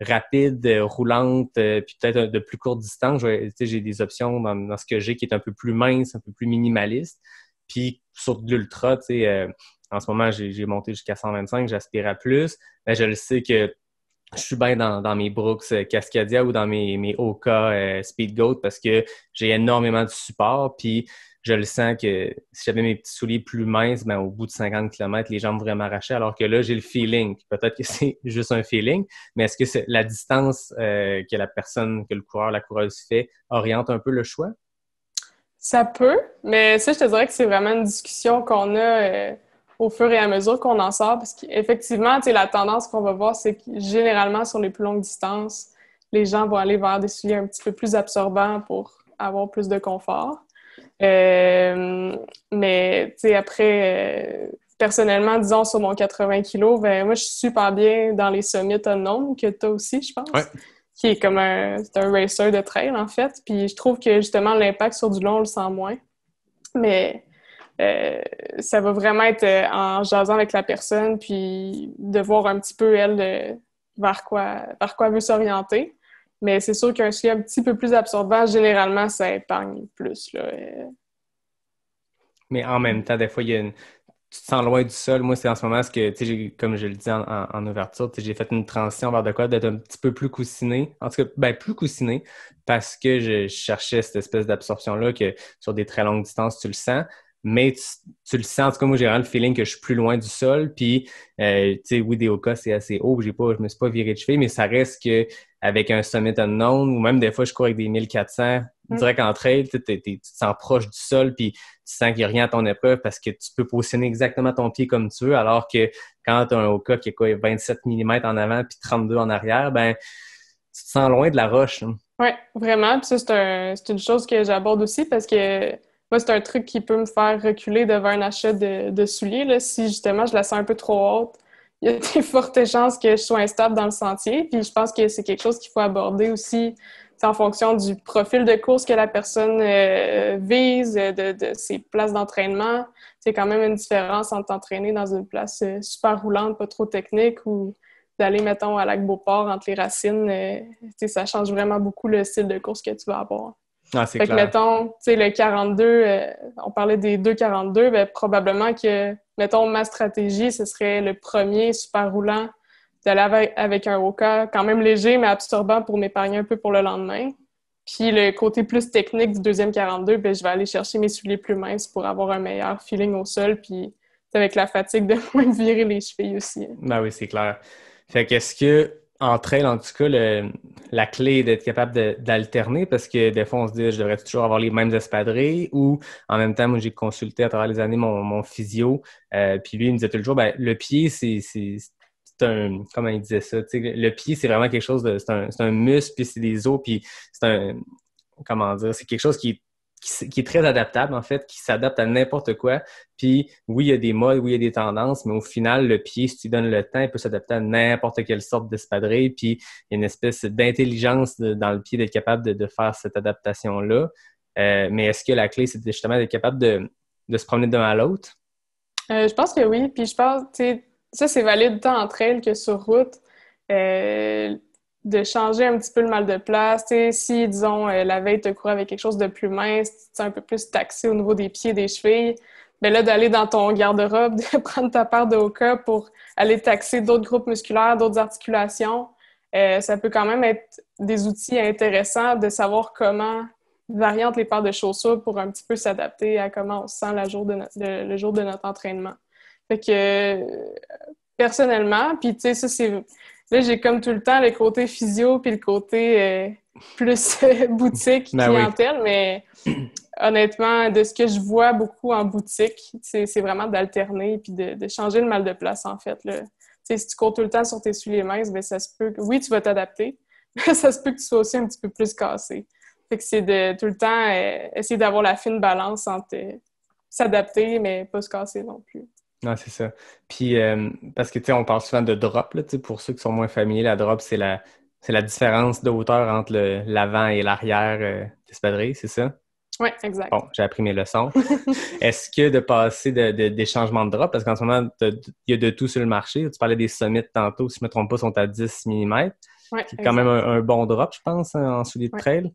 B: rapide, roulante, puis peut-être de plus courte distance, j'ai des options dans ce que j'ai qui est un peu plus mince, un peu plus minimaliste. Puis sur de l'ultra, tu sais, euh, en ce moment, j'ai monté jusqu'à 125, j'aspire à plus. Mais je le sais que je suis bien dans, mes Brooks euh, Cascadia ou dans mes, mes Oka Speedgoat euh, Speed Goat parce que j'ai énormément de support. Puis je le sens que si j'avais mes petits souliers plus minces, ben, au bout de 50 km, les jambes voudraient m'arracher. Alors que là, j'ai le feeling. Peut-être que *laughs* c'est juste un feeling, mais est-ce que c'est la distance que la personne, que le coureur, la coureuse fait, oriente un peu le choix?
A: Ça peut, mais ça, je te dirais que c'est vraiment une discussion qu'on a euh, au fur et à mesure qu'on en sort, parce qu'effectivement, la tendance qu'on va voir, c'est que généralement, sur les plus longues distances, les gens vont aller vers des souliers un petit peu plus absorbants pour avoir plus de confort. Euh, mais, après, euh, personnellement, disons, sur mon 80 kg, ben, moi, je suis super bien dans les sommets autonomes, que toi aussi, je pense. Ouais qui est comme un, un racer de trail, en fait. Puis je trouve que justement, l'impact sur du long, on le sent moins. Mais euh, ça va vraiment être euh, en jasant avec la personne, puis de voir un petit peu, elle, euh, vers quoi, quoi elle veut s'orienter. Mais c'est sûr qu'un sujet un petit peu plus absorbant, généralement, ça épargne plus. Là.
B: Mais en même temps, des fois, il y a une, tu te sens loin du sol. Moi, c'est en ce moment ce que, comme je le dis en, en, ouverture, j'ai fait une transition vers de quoi d'être un petit peu plus coussiné. En tout cas, ben, plus coussiné parce que je cherchais cette espèce d'absorption-là que sur des très longues distances, tu le sens. Mais tu, le sens, en tout cas, moi, j'ai vraiment le feeling que je suis plus loin du sol. Puis, euh, tu sais, oui, des cas, c'est assez haut. J'ai pas, je me suis pas viré de cheville. mais ça reste que avec un summit unknown ou même des fois, je cours avec des 1400 on mm. dirait qu'en trail, tu te sens proche du sol, puis tu sens qu'il n'y a rien à ton épreuve parce que tu peux positionner exactement ton pied comme tu veux, alors que quand tu as un Oka qui est 27 mm en avant puis 32 en arrière, ben tu te sens loin de la roche. Hein.
A: Oui, vraiment. Puis ça, c'est une chose que j'aborde aussi parce que moi, c'est un truc qui peut me faire reculer devant un achat de, de souliers. si justement je la sens un peu trop haute, il y a *laughs* des fortes chances que je sois instable dans le sentier. Puis je pense que c'est quelque chose qu'il faut aborder aussi c'est en fonction du profil de course que la personne euh, vise, de, ses places d'entraînement. C'est quand même une différence entre t'entraîner dans une place euh, super roulante, pas trop technique, ou d'aller, mettons, à Lac-Beauport entre les racines. Euh, ça change vraiment beaucoup le style de course que tu vas avoir. Ah, c'est mettons, le 42, on parlait des 2,42, ben, probablement que, mettons, ma stratégie, ce serait le premier super roulant d'aller avec un Oka quand même léger, mais absorbant pour m'épargner un peu pour le lendemain. Puis le côté plus technique du deuxième 42, ben, je vais aller chercher mes souliers plus minces pour avoir un meilleur feeling au sol, puis avec la fatigue de *laughs* moins virer les chevilles aussi.
B: Ben oui, c'est clair. Fait qu'est-ce que, en trail, en tout cas, la clé d'être capable d'alterner, parce que des fois, on se dit, je devrais toujours avoir les mêmes espadrilles, ou en même temps, moi, j'ai consulté à travers les années mon, mon physio, euh, puis lui, il me disait toujours, ben, le pied, c'est c'est un, comment il disait ça, le pied, c'est vraiment quelque chose de, c'est un, muscle, puis c'est des os, puis c'est un, comment dire, c'est quelque chose qui est est très adaptable, en fait, qui s'adapte à n'importe quoi. Puis, oui, il y a des modes, oui, il y a des tendances, mais au final, le pied, si tu lui donnes le temps, il peut s'adapter à n'importe quelle sorte d'espadrille. Puis, il y a une espèce d'intelligence dans le pied d'être capable de, faire cette adaptation-là. Euh, mais est-ce que la clé, c'est justement d'être capable de, se promener d'un à l'autre?
A: Euh, je pense que oui. Puis, je pense, tu sais, ça, c'est valide tant entre elles que sur route. Euh, de changer un petit peu le mal de place. si, disons, euh, la veille, tu cours avec quelque chose de plus mince, tu un peu plus taxé au niveau des pieds, des chevilles, mais ben là, d'aller dans ton garde-robe, *laughs* de prendre ta part de Hoka pour aller taxer d'autres groupes musculaires, d'autres articulations, euh, ça peut quand même être des outils intéressants de savoir comment varient les paires de chaussures pour un petit peu s'adapter à comment on se sent la jour de le jour de notre entraînement. Fait que, personnellement, puis tu sais, ça, c'est. Là, j'ai comme tout le temps le côté physio puis le côté euh, plus *laughs* boutique, ben clientèle, mais honnêtement, de ce que je vois beaucoup en boutique, c'est vraiment d'alterner puis de, changer le mal de place, en fait. sais, Si tu cours tout le temps sur tes souliers minces, ben, ça se peut que, oui, tu vas t'adapter, *laughs* mais ça se peut que tu sois aussi un petit peu plus cassé. Fait que c'est de tout le temps euh, essayer d'avoir la fine balance entre euh, s'adapter, mais pas se casser non plus.
B: Non, c'est ça. Puis, euh, parce que, tu sais, on parle souvent de drop, là, pour ceux qui sont moins familiers, la drop, c'est la, différence de hauteur entre l'avant et l'arrière euh, de l'espadrille, c'est ça?
A: Oui, exact. Bon,
B: j'ai appris mes leçons. *laughs* Est-ce que de passer de, des changements de drop, parce qu'en ce moment, il y a de tout sur le marché. Tu parlais des sommets tantôt, si je ne me trompe pas, sont à 10 mm. Ouais, qui quand même un, bon drop, je pense, hein, en souliers de trail.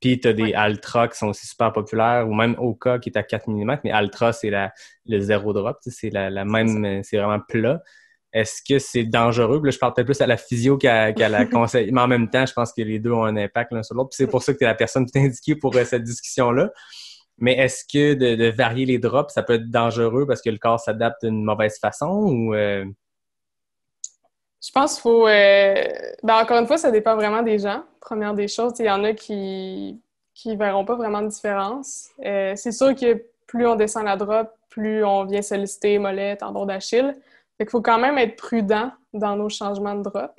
B: Puis tu des ouais. qui sont aussi super populaires, ou même Oka qui est à 4 mm, mais Altra, c'est le zéro drop, c'est la, même, c'est vraiment plat. Est-ce que c'est dangereux? Là, je parle peut-être plus à la physio qu'à la *laughs* conseil, mais en même temps, je pense que les deux ont un impact l'un sur l'autre. c'est pour ça que tu es la personne indiquée pour euh, cette discussion-là. Mais est-ce que de, varier les drops, ça peut être dangereux parce que le corps s'adapte d'une mauvaise façon ou euh,
A: je pense qu'il faut. Euh, ben, encore une fois, ça dépend vraiment des gens. Première des choses, il y en a qui qui verront pas vraiment de différence. Euh, c'est sûr que plus on descend la drop, plus on vient solliciter mollet, tendon d'Achille. Fait qu'il faut quand même être prudent dans nos changements de drop.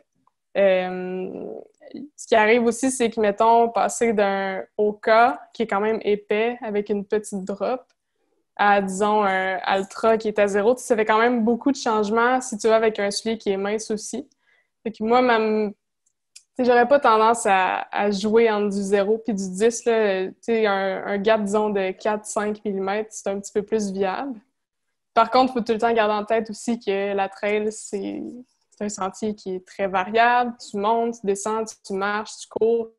A: Euh, ce qui arrive aussi, c'est que, mettons, passer d'un cas qui est quand même épais avec une petite drop, à, disons, un Altra qui est à zéro. Tu ça fait quand même beaucoup de changements si tu vas avec un soulier qui est mince aussi. Fait moi, même, j'aurais pas tendance à, jouer entre du zéro puis du 10. Là, un, un gap, disons, de 4-5 mm, c'est un petit peu plus viable. Par contre, il faut tout le temps garder en tête aussi que la trail, c'est un sentier qui est très variable. Tu montes, tu descends, tu marches, tu cours.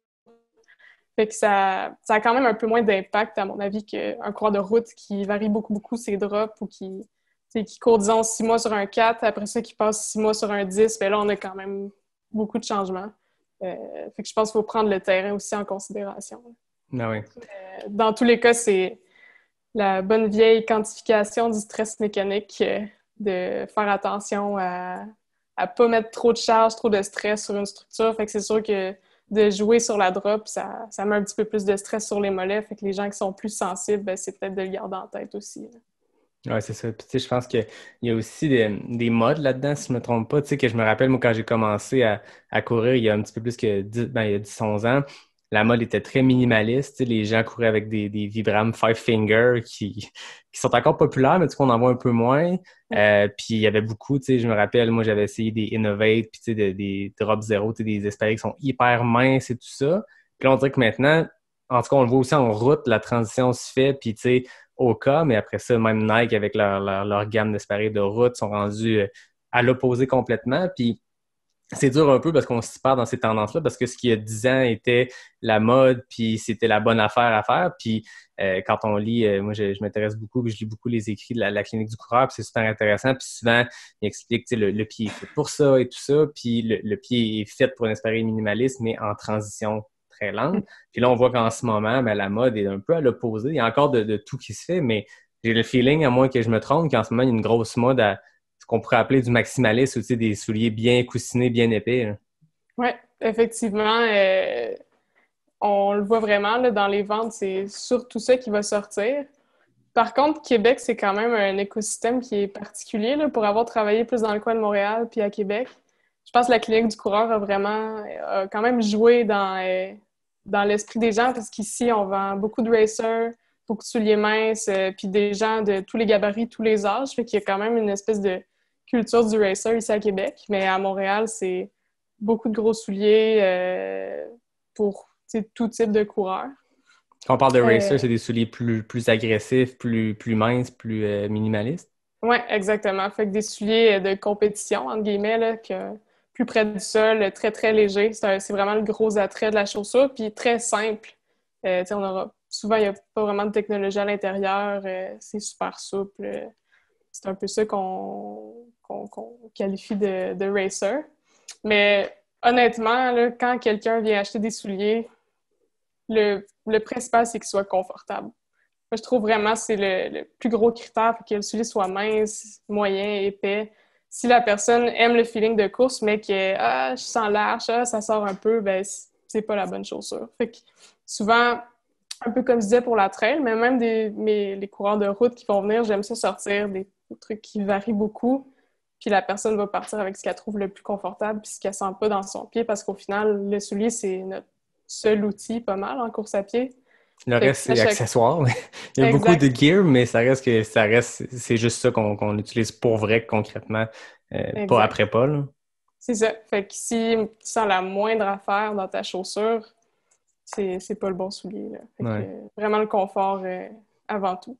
A: Fait que ça, a quand même un peu moins d'impact, à mon avis, qu'un croix de route qui varie beaucoup, beaucoup ses drops ou qui, qui court, disons, six mois sur un 4, après ça, qui passe six mois sur un 10. Mais là, on a quand même beaucoup de changements. Euh, fait que je pense qu'il faut prendre le terrain aussi en considération. Ben euh, dans tous les cas, c'est la bonne vieille quantification du stress mécanique, euh, de faire attention à ne pas mettre trop de charge, trop de stress sur une structure. Fait que c'est sûr que de jouer sur la drop, ça, ça met un petit peu plus de stress sur les mollets. Fait que les gens qui sont plus sensibles, ben, c'est peut-être de le garder en tête aussi.
B: Oui, c'est ça. Puis, tu sais, je pense qu'il y a aussi des, modes là-dedans, si je ne me trompe pas. Tu sais, que je me rappelle, moi, quand j'ai commencé à, courir il y a un petit peu plus que ben, il y a 10, 11 ans, la mode était très minimaliste. Les gens couraient avec des, des Five Finger *laughs* qui, sont encore populaires, mais du on en voit un peu moins. Euh, puis il y avait beaucoup, je me rappelle, moi, j'avais essayé des Innovate, puis des, des Drop Zero, des espérés qui sont hyper minces et tout ça. Puis là, on dirait que maintenant, en tout cas, on le voit aussi en route, la transition se fait, puis tu sais, au cas, mais après ça, même Nike, avec leur, leur, leur gamme d'espérés de route, sont rendus euh, à l'opposé complètement. Puis c'est dur un peu parce qu'on se perd dans ces tendances-là, parce que ce qui y a 10 ans était la mode, puis c'était la bonne affaire à faire. Puis euh, quand on lit, euh, moi je, m'intéresse beaucoup, je lis beaucoup les écrits de la, clinique du coureur, puis c'est super intéressant. Puis souvent, il explique le, pied est fait pour ça et tout ça, puis le, pied est fait pour un espéré minimaliste, mais en transition très lente. Puis là, on voit qu'en ce moment, ben, la mode est un peu à l'opposé. Il y a encore de, de tout qui se fait, mais j'ai le feeling, à moins que je me trompe, qu'en ce moment, il y a une grosse mode à qu'on pourrait appeler du maximaliste aussi des souliers bien coussinés, bien épais.
A: Oui, effectivement. Euh, on le voit vraiment dans les ventes, c'est surtout ça qui va sortir. Par contre, Québec, c'est quand même un écosystème qui est particulier pour avoir travaillé plus dans le coin de Montréal puis à Québec. Je pense que la clinique du coureur a vraiment quand même joué dans, euh, dans l'esprit des gens parce qu'ici, on vend beaucoup de racers, beaucoup de souliers minces, euh, puis des gens de tous les gabarits, tous les âges. Fait qu'il y a quand même une espèce de culture du racer ici à Québec, mais à Montréal, c'est beaucoup de gros souliers euh, pour tout type de coureurs. Quand on parle de euh, racer, c'est
B: des souliers plus, plus agressifs, plus, plus minces, plus euh, minimalistes?
A: Oui, exactement. Fait que des souliers de compétition, entre guillemets, là, que, plus près du sol, très, très léger. C'est vraiment le gros attrait de la chaussure, puis très simple. Euh, on aura, souvent, il n'y a pas vraiment de technologie à l'intérieur. c'est super souple c'est un peu ça qu'on qualifie de, de, racer. Mais honnêtement, là, quand quelqu'un vient acheter des souliers, le, le principal, c'est qu'ils soient confortables. Moi, je trouve vraiment que c'est le, plus gros critère pour que le soulier soit mince, moyen, épais. Si la personne aime le feeling de course, mais que ah, je sens large, ah, ça sort un peu, ben, c'est pas la bonne chaussure. Fait souvent, un peu comme je disais pour la trail, mais même des, les coureurs de route qui vont venir, j'aime ça sortir des un truc qui varie beaucoup. Puis la personne va partir avec ce qu'elle trouve le plus confortable puis ce qu'elle sent pas dans son pied parce qu'au final, le soulier, c'est notre seul outil pas mal en course à pied. Le reste, c'est
B: *laughs* Il y a beaucoup de gear, mais ça reste que ça reste, c'est juste ça qu'on utilise pour vrai, concrètement, euh, pas après pas.
A: C'est ça. Fait que si tu sens la moindre affaire dans ta chaussure, c'est pas le bon soulier. vraiment le confort euh, avant tout.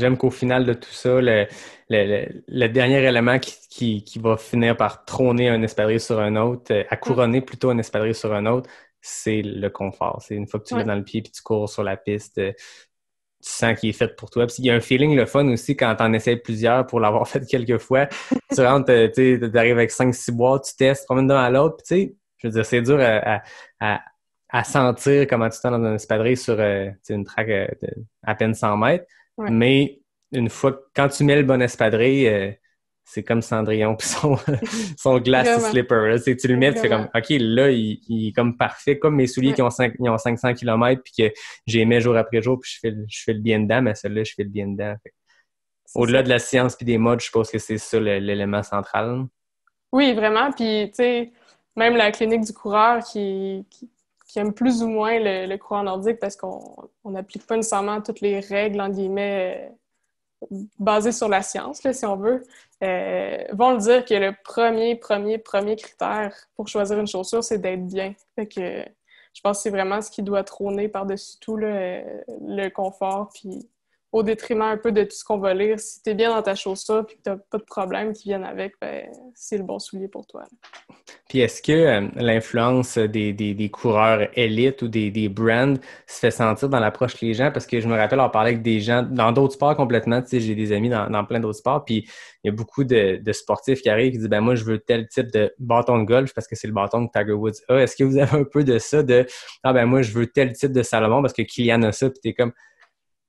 B: J'aime qu'au final de tout ça, le, dernier élément qui, va finir par trôner un espadrille sur un autre, à euh, mm. couronner plutôt un espadrille sur un autre, c'est le confort. C'est une fois que tu l'as dans le pied puis tu cours sur la piste, euh, tu sens qu'il est fait pour toi. il y a un feeling le fun aussi quand tu en essaies plusieurs pour l'avoir *laughs* fait quelques fois. tu rentres, euh, tu arrives avec 5-6 boîtes, tu testes, promènes d'un à l'autre, tu je veux dire, c'est dur à, sentir comment tu t'en dans un espadrille sur une traque à peine 100 mètres. Mais une fois quand tu mets le bon espadrille, euh, c'est comme Cendrillon puis son, *laughs* glass slipper. Là. Tu le mets, tu fais comme, OK, là, il, est comme parfait. Comme mes souliers qui ont, 500 km puis que j'ai aimé jour après jour puis je fais, je fais le bien dedans, mais celui-là, je fais le bien dedans. Au-delà de la science puis des modes, je pense que c'est ça l'élément central.
A: Oui, vraiment. Puis, tu sais, même la clinique du coureur qui qui aiment plus ou moins le, courant nordique parce qu'on n'applique pas nécessairement toutes les règles, en guillemets, euh, basées sur la science, là, si on veut, euh, vont le dire que le premier, premier, premier critère pour choisir une chaussure, c'est d'être bien. Fait que euh, je pense que c'est vraiment ce qui doit trôner par-dessus tout, le confort puis au détriment un peu de tout ce qu'on va lire. Si tu es bien dans ta chaussure puis que tu n'as pas de problème qui viennent avec, ben, c'est le bon soulier pour toi.
B: Puis est-ce que euh, l'influence des, coureurs élites ou des, brands se fait sentir dans l'approche les gens? Parce que je me rappelle en parlait avec des gens dans d'autres sports complètement. Tu sais, j'ai des amis dans, plein d'autres sports. Puis il y a beaucoup de, sportifs qui arrivent et qui disent ben moi, je veux tel type de bâton de golf parce que c'est le bâton que Tiger Woods a. Est-ce que vous avez un peu de ça de Ah ben moi, je veux tel type de Salomon parce que Kylian a ça. Puis tu es comme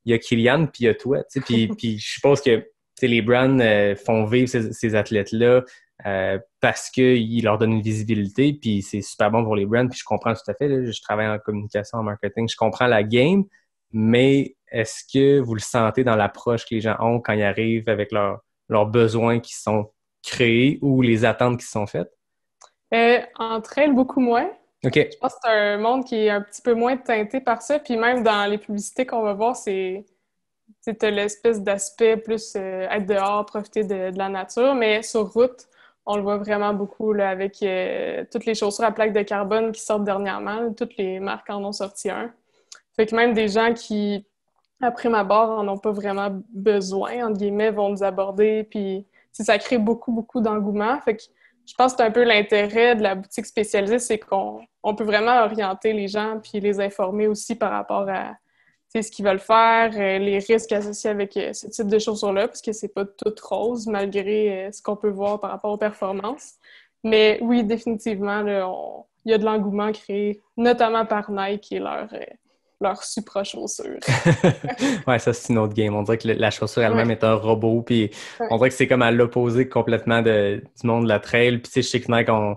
B: il y a Kylian, puis il y a toi. *laughs* Puis, je suppose que les brands euh, font vivre ces, athlètes-là euh, parce qu'ils leur donnent une visibilité, puis c'est super bon pour les brands. Puis je comprends tout à fait, je travaille en communication, en marketing, je comprends la game, mais est-ce que vous le sentez dans l'approche que les gens ont quand ils arrivent avec leurs besoins qui sont créés ou les attentes qui sont faites?
A: Euh, entre elles, beaucoup moins. Je pense que c'est un monde qui est un petit peu moins teinté par ça. Puis même dans les publicités qu'on va voir, c'est l'espèce d'aspect plus euh, être dehors, profiter de, la nature. Mais sur route, on le voit vraiment beaucoup là, avec euh, toutes les chaussures à plaque de carbone qui sortent dernièrement. Toutes les marques en ont sorti un. Fait que même des gens qui, après ma barre, en ont pas vraiment besoin, entre guillemets, vont nous aborder. Puis ça crée beaucoup, beaucoup d'engouement. Fait que je pense que c'est un peu l'intérêt de la boutique spécialisée, c'est qu'on peut vraiment orienter les gens puis les informer aussi par rapport à ce qu'ils veulent faire, euh, les risques associés avec euh, ce type de chaussures-là, parce que c'est pas tout rose malgré euh, ce qu'on peut voir par rapport aux performances. Mais oui, définitivement, il y a de l'engouement créé, notamment par Nike et leur, leur supra-chaussure.
B: *laughs* ouais, ça, c'est une autre game. On dirait que la chaussure elle-même est un robot, puis on dirait que c'est comme à l'opposé complètement de, du monde de la trail. Puis, tu sais, je Nike on,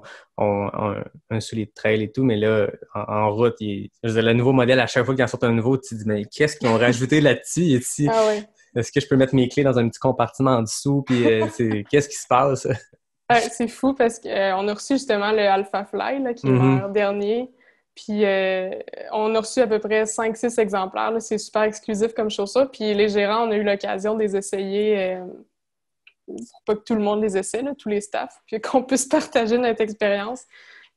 B: un soulier de trail et tout, mais là, en, route, il, le nouveau modèle, à chaque fois qu'il en sort un nouveau, tu te dis, mais qu'est-ce qu'ils ont rajouté là-dessus? Ah est-ce que je peux mettre mes clés dans un petit compartiment en dessous? Puis, euh, *laughs* qu'est-ce qui se passe?
A: c'est fou parce qu'on euh, a reçu justement le Alpha Fly qui est mm dernier. Puis euh, on a reçu à peu près 5-6 exemplaires. C'est super exclusif comme chaussure. Puis les gérants, on a eu l'occasion de les essayer. Euh, pas que tout le monde les essaie, là, tous les staffs, puis *laughs* qu'on puisse partager notre expérience.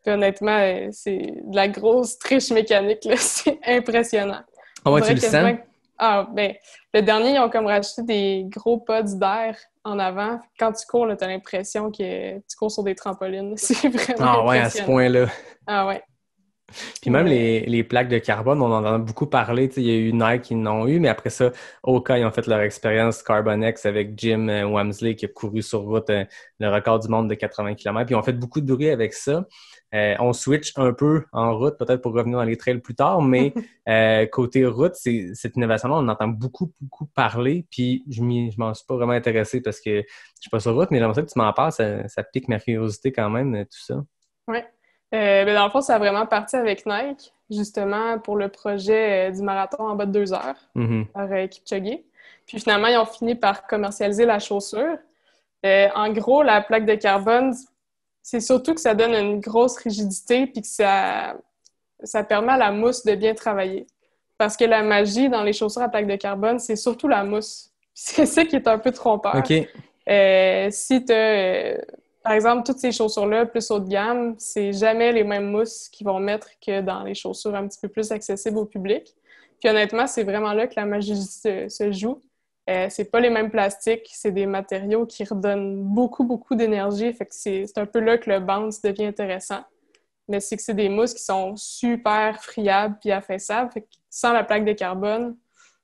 A: Puis honnêtement, euh, c'est de la grosse triche mécanique. *laughs* C'est impressionnant. Ah tu le sens? Ah, ben, le dernier, ils ont comme racheté des gros pods d'air en avant. Quand tu cours, tu as l'impression que tu cours sur des trampolines. *laughs* C'est vraiment. Ah ouais, à ce point-là. Ah ouais.
B: Puis même les, plaques de carbone, on en a beaucoup parlé. Il y a eu Nike qui n'ont eu, mais après ça, Oka, ils ont fait leur expérience Carbonex avec Jim euh, Wamsley qui a couru sur route euh, le record du monde de 80 km. Puis on ont fait beaucoup de bruit avec ça. Euh, on switch un peu en route, peut-être pour revenir dans les trails plus tard, mais *laughs* côté route, cette innovation-là, on entend beaucoup, beaucoup parler. Puis je ne m'en suis pas vraiment intéressé parce que je ne suis pas sur route, mais j'aimerais que tu m'en parles. Ça, ça pique ma curiosité quand même, tout ça.
A: Ouais. Euh, ben, dans le fond, ça a vraiment parti avec Nike, justement, pour le projet euh, du marathon en bas de deux heures avec mm-hmm. par euh, Puis finalement, ils ont fini par commercialiser la chaussure. en gros, la plaque de carbone, c'est surtout que ça donne une grosse rigidité puis que ça, ça permet à la mousse de bien travailler. Parce que la magie dans les chaussures à plaque de carbone, c'est surtout la mousse. *laughs* C'est ça qui est un peu trompeur. OK. si tu par exemple, toutes ces chaussures-là, plus haut de gamme, c'est jamais les mêmes mousses qu'ils vont mettre que dans les chaussures un petit peu plus accessibles au public. Puis honnêtement, c'est vraiment là que la magie se, joue. Euh, c'est pas les mêmes plastiques, c'est des matériaux qui redonnent beaucoup, beaucoup d'énergie. Fait que c'est un peu là que le bounce devient intéressant. Mais c'est que c'est des mousses qui sont super friables puis affaissables. Fait que sans la plaque de carbone,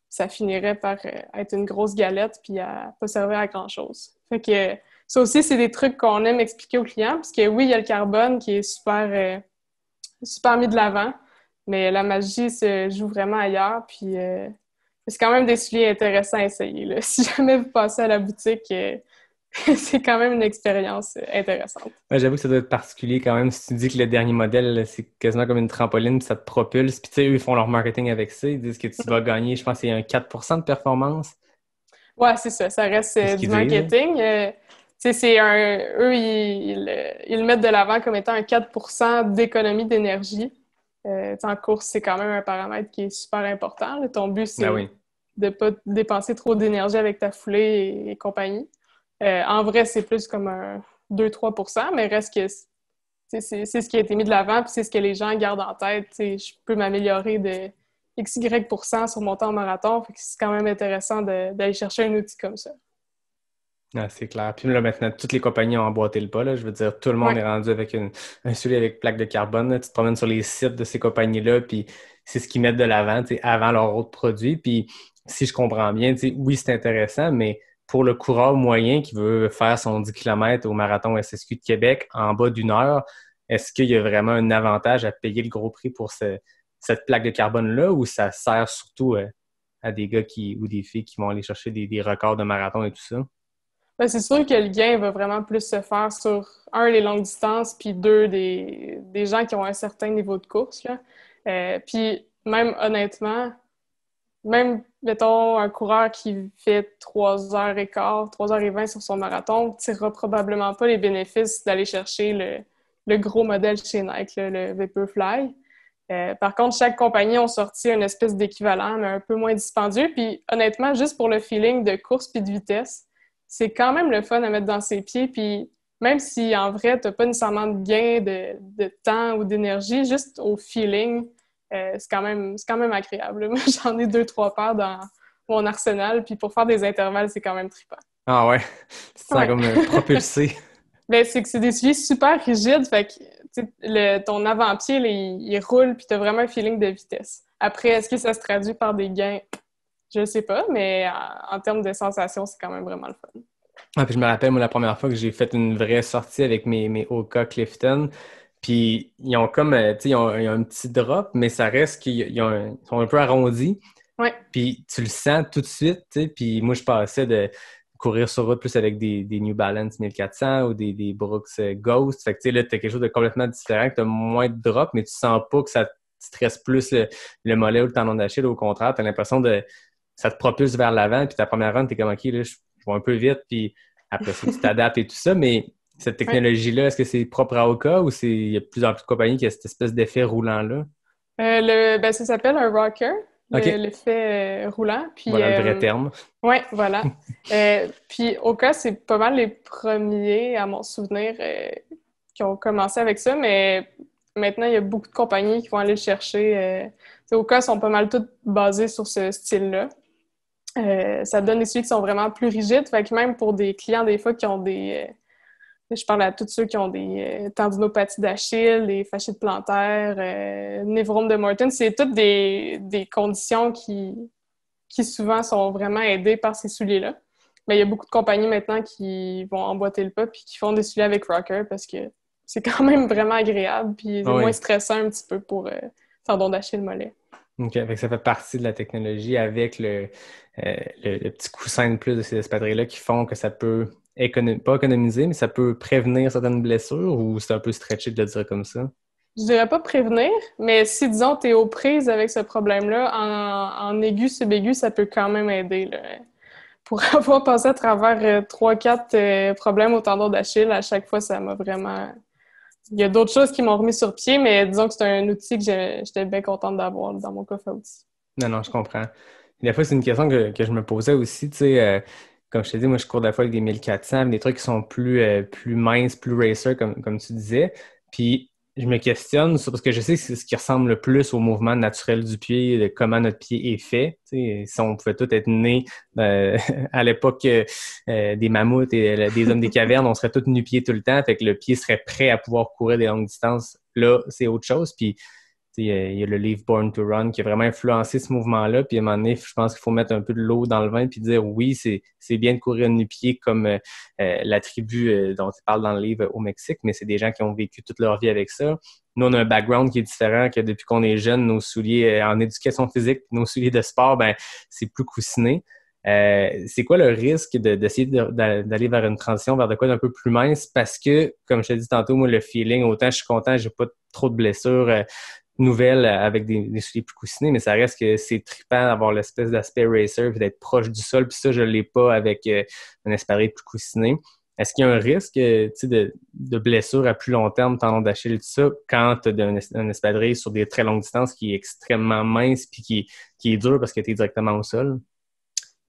A: ça finirait par euh, être une grosse galette puis à pas servir à grand chose. Fait que euh, ça aussi, c'est des trucs qu'on aime expliquer aux clients, parce que oui, il y a le carbone qui est super, euh, super mis de l'avant, mais la magie se joue vraiment ailleurs. Puis euh, c'est quand même des souliers intéressants à essayer. *laughs* Si jamais vous passez à la boutique, euh, *laughs* c'est quand même une expérience intéressante.
B: J'avoue que ça doit être particulier quand même. Si tu dis que le dernier modèle, c'est quasiment comme une trampoline, puis ça te propulse. Puis tu sais, eux, ils font leur marketing avec ça. Ils disent que tu vas gagner, je pense, c'est un 4 de performance.
A: Ouais, c'est ça. Ça reste du marketing c'est un, eux, ils, mettent de l'avant comme étant un 4 d'économie d'énergie. Euh, en course, c'est quand même un paramètre qui est super important. Ton but, c'est ben de ne pas dépenser trop d'énergie avec ta foulée et, compagnie. Euh, en vrai, c'est plus comme un 2-3 mais reste que c'est ce qui a été mis de l'avant, puis c'est ce que les gens gardent en tête. je peux m'améliorer de XY sur mon temps en marathon, c'est quand même intéressant d'aller chercher un outil comme ça.
B: Ah, c'est clair. Puis là, maintenant, toutes les compagnies ont emboîté le pas. Je veux dire, tout le monde est rendu avec un soulier avec plaque de carbone. Tu te promènes sur les sites de ces compagnies-là, puis c'est ce qu'ils mettent de l'avant avant leur autre produit. Puis si je comprends bien, oui, c'est intéressant, mais pour le coureur moyen qui veut faire son 10 km au marathon SSQ de Québec en bas d'une heure, est-ce qu'il y a vraiment un avantage à payer le gros prix pour cette plaque de carbone-là ou ça sert surtout euh, à, des gars ou des filles qui vont aller chercher des records de marathon et tout ça?
A: Ben, c'est sûr que le gain va vraiment plus se faire sur, un, les longues distances, puis deux, des, gens qui ont un certain niveau de course. Euh, puis même honnêtement, même, mettons, un coureur qui fait 3h15, 3h20 sur son marathon, ne tirera probablement pas les bénéfices d'aller chercher le, gros modèle chez Nike, le, Vaporfly. Euh, par contre, chaque compagnie a sorti une espèce d'équivalent, mais un peu moins dispendieux. Puis honnêtement, juste pour le feeling de course puis de vitesse, c'est quand même le fun à mettre dans ses pieds. Puis même si en vrai, tu n'as pas nécessairement de gain de, temps ou d'énergie, juste au feeling, euh, c'est quand, même, quand même agréable. *laughs* Moi, j'en ai deux, trois paires dans mon arsenal. Puis pour faire des intervalles, c'est quand même trippant.
B: Ah ouais, c'est comme euh, propulsé. *laughs*
A: Ben, c'est que c'est des sujets super rigides. Fait que le, ton avant-pied, il, roule, puis tu vraiment un feeling de vitesse. Après, est-ce que ça se traduit par des gains? Je sais pas, mais euh, en termes de sensations, c'est quand même vraiment le fun.
B: Ah, puis je me rappelle, moi, la première fois que j'ai fait une vraie sortie avec mes, mes Oka Clifton, puis ils ont comme, euh, tu sais, ils, ont un petit drop, mais ça reste qu'ils un, sont un peu arrondis. Ouais. Puis tu le sens tout de suite, tu sais. Puis moi, je passais de courir sur route plus avec des, New Balance 1400 ou des, Brooks euh, Ghost. Fait que, tu sais, là, t'as quelque chose de complètement différent, as moins de drop, mais tu sens pas que ça stresse plus le, mollet ou le tendon d'Achille. Au contraire, t'as l'impression de ça te propulse vers l'avant, puis ta première run, t'es comme, OK, là, je, vais un peu vite, puis après ça, tu t'adaptes et tout ça, mais cette technologie-là, est-ce que c'est propre à Oka ou c'est il y a plusieurs compagnies qui ont cette espèce d'effet roulant-là?
A: Euh, ben, ça s'appelle un rocker, l'effet euh, roulant. Puis, voilà le vrai euh, terme. Oui, voilà. *laughs* puis Oka, c'est pas mal les premiers, à mon souvenir, qui ont commencé avec ça, mais maintenant, il y a beaucoup de compagnies qui vont aller le chercher. Oka sont pas mal toutes basées sur ce style-là. Euh, ça donne des souliers qui sont vraiment plus rigides. même pour des clients, des fois, qui ont des. Euh, je parle à tous ceux qui ont des euh, tendinopathies d'Achille, des fascites plantaires, névrome de Morton, c'est toutes des, conditions qui, qui souvent sont vraiment aidées par ces souliers-là. Mais il y a beaucoup de compagnies maintenant qui vont emboîter le pas et qui font des souliers avec Rocker parce que c'est quand même vraiment agréable puis ah moins stressant un petit peu pour tendon d'Achille mollet.
B: OK, ça fait partie de la technologie avec euh, le, petit coussin de plus de ces espadrilles-là qui font que ça peut, pas économiser, mais ça peut prévenir certaines blessures ou c'est un peu stretché de le dire comme ça?
A: Je dirais pas prévenir, mais si, disons, tu es aux prises avec ce problème-là, en, en, aigu, ça peut quand même aider. Pour *laughs* avoir passé à travers euh, trois, quatre euh, problèmes au tendon d'Achille, à chaque fois, ça m'a vraiment il y a d'autres choses qui m'ont remis sur pied, mais disons que c'est un outil que j'étais bien contente d'avoir dans mon coffre aussi
B: Non, non, je comprends. Des fois, c'est une question que, je me posais aussi, tu sais, euh, comme je te dis, moi, je cours des la fois avec des 1400, des trucs qui sont plus, euh, plus minces, plus racer, comme, comme tu disais. Puis, je me questionne parce que je sais que c'est ce qui ressemble le plus au mouvement naturel du pied, de comment notre pied est fait. si on pouvait tous être nés euh, *laughs* à l'époque euh, euh, des mammouths et des hommes des cavernes, on serait tous nus pieds tout le temps, fait que le pied serait prêt à pouvoir courir des longues distances. Là, c'est autre chose. Puis il y a le livre Born to Run qui a vraiment influencé ce mouvement-là. Puis à un moment donné, je pense qu'il faut mettre un peu de l'eau dans le vin puis dire oui, c'est bien de courir nu pied comme euh, euh, la tribu euh, dont tu parles dans le livre au Mexique, mais c'est des gens qui ont vécu toute leur vie avec ça. Nous, on a un background qui est différent, que depuis qu'on est jeune, nos souliers en éducation physique, nos souliers de sport, ben c'est plus coussiné. c'est quoi le risque d'essayer d'aller vers une transition vers de quoi d'un peu plus mince parce que, comme je te dit tantôt, moi, le feeling, autant je suis content, j'ai pas trop de blessures, nouvelle euh, avec des, souliers plus coussinés, mais ça reste que c'est trippant d'avoir l'espèce d'aspect racer et d'être proche du sol. Puis ça, je l'ai pas avec euh, un espadrille plus coussiné. Est-ce qu'il y a un risque euh, de, blessure à plus long terme, tendon d'acheter tout ça, quand tu as un, espadrille sur des très longues distances qui est extrêmement mince puis qui, est dur parce que tu es directement au sol?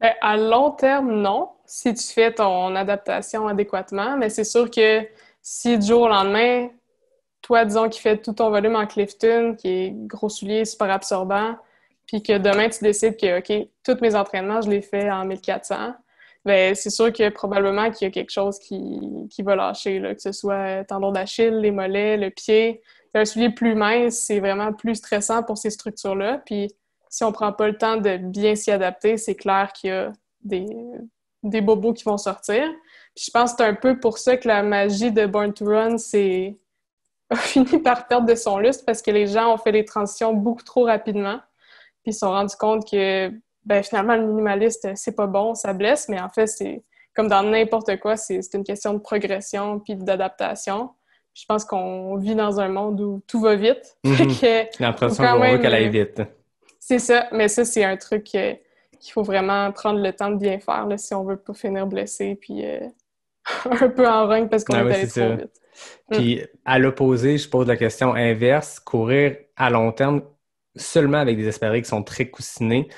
A: Ben, à long terme, non, si tu fais ton adaptation adéquatement, mais c'est sûr que si du jour au lendemain, disons, qui fait tout ton volume en Clifton, qui est gros soulier, super absorbant, puis que demain, tu décides que, OK, tous mes entraînements, je les fais en 1400, mais ben, c'est sûr que probablement qu'il y a quelque chose qui, va lâcher, que ce soit tendon d'Achille, les mollets, le pied. Un soulier plus mince, c'est vraiment plus stressant pour ces structures-là. Puis si on prend pas le temps de bien s'y adapter, c'est clair qu'il y a des, des bobos qui vont sortir. je pense que c'est un peu pour ça que la magie de Born to Run, c'est a *laughs* fini par perdre de son lustre parce que les gens ont fait les transitions beaucoup trop rapidement. Puis ils se sont rendus compte que ben, finalement, le minimaliste, c'est pas bon, ça blesse, mais en fait, c'est comme dans n'importe quoi, c'est une question de progression puis d'adaptation. Je pense qu'on vit dans un monde où tout va vite. L'impression qu'on veut qu'elle aille vite. C'est ça, mais ça, c'est un truc euh, qu'il faut vraiment prendre le temps de bien faire si on veut pas finir blessé puis euh, *laughs* un peu en rogne parce qu'on ah est allé trop vite. Mm. Puis
B: à l'opposé, je pose la question inverse, courir à long terme seulement avec des espérés qui sont très coussinés.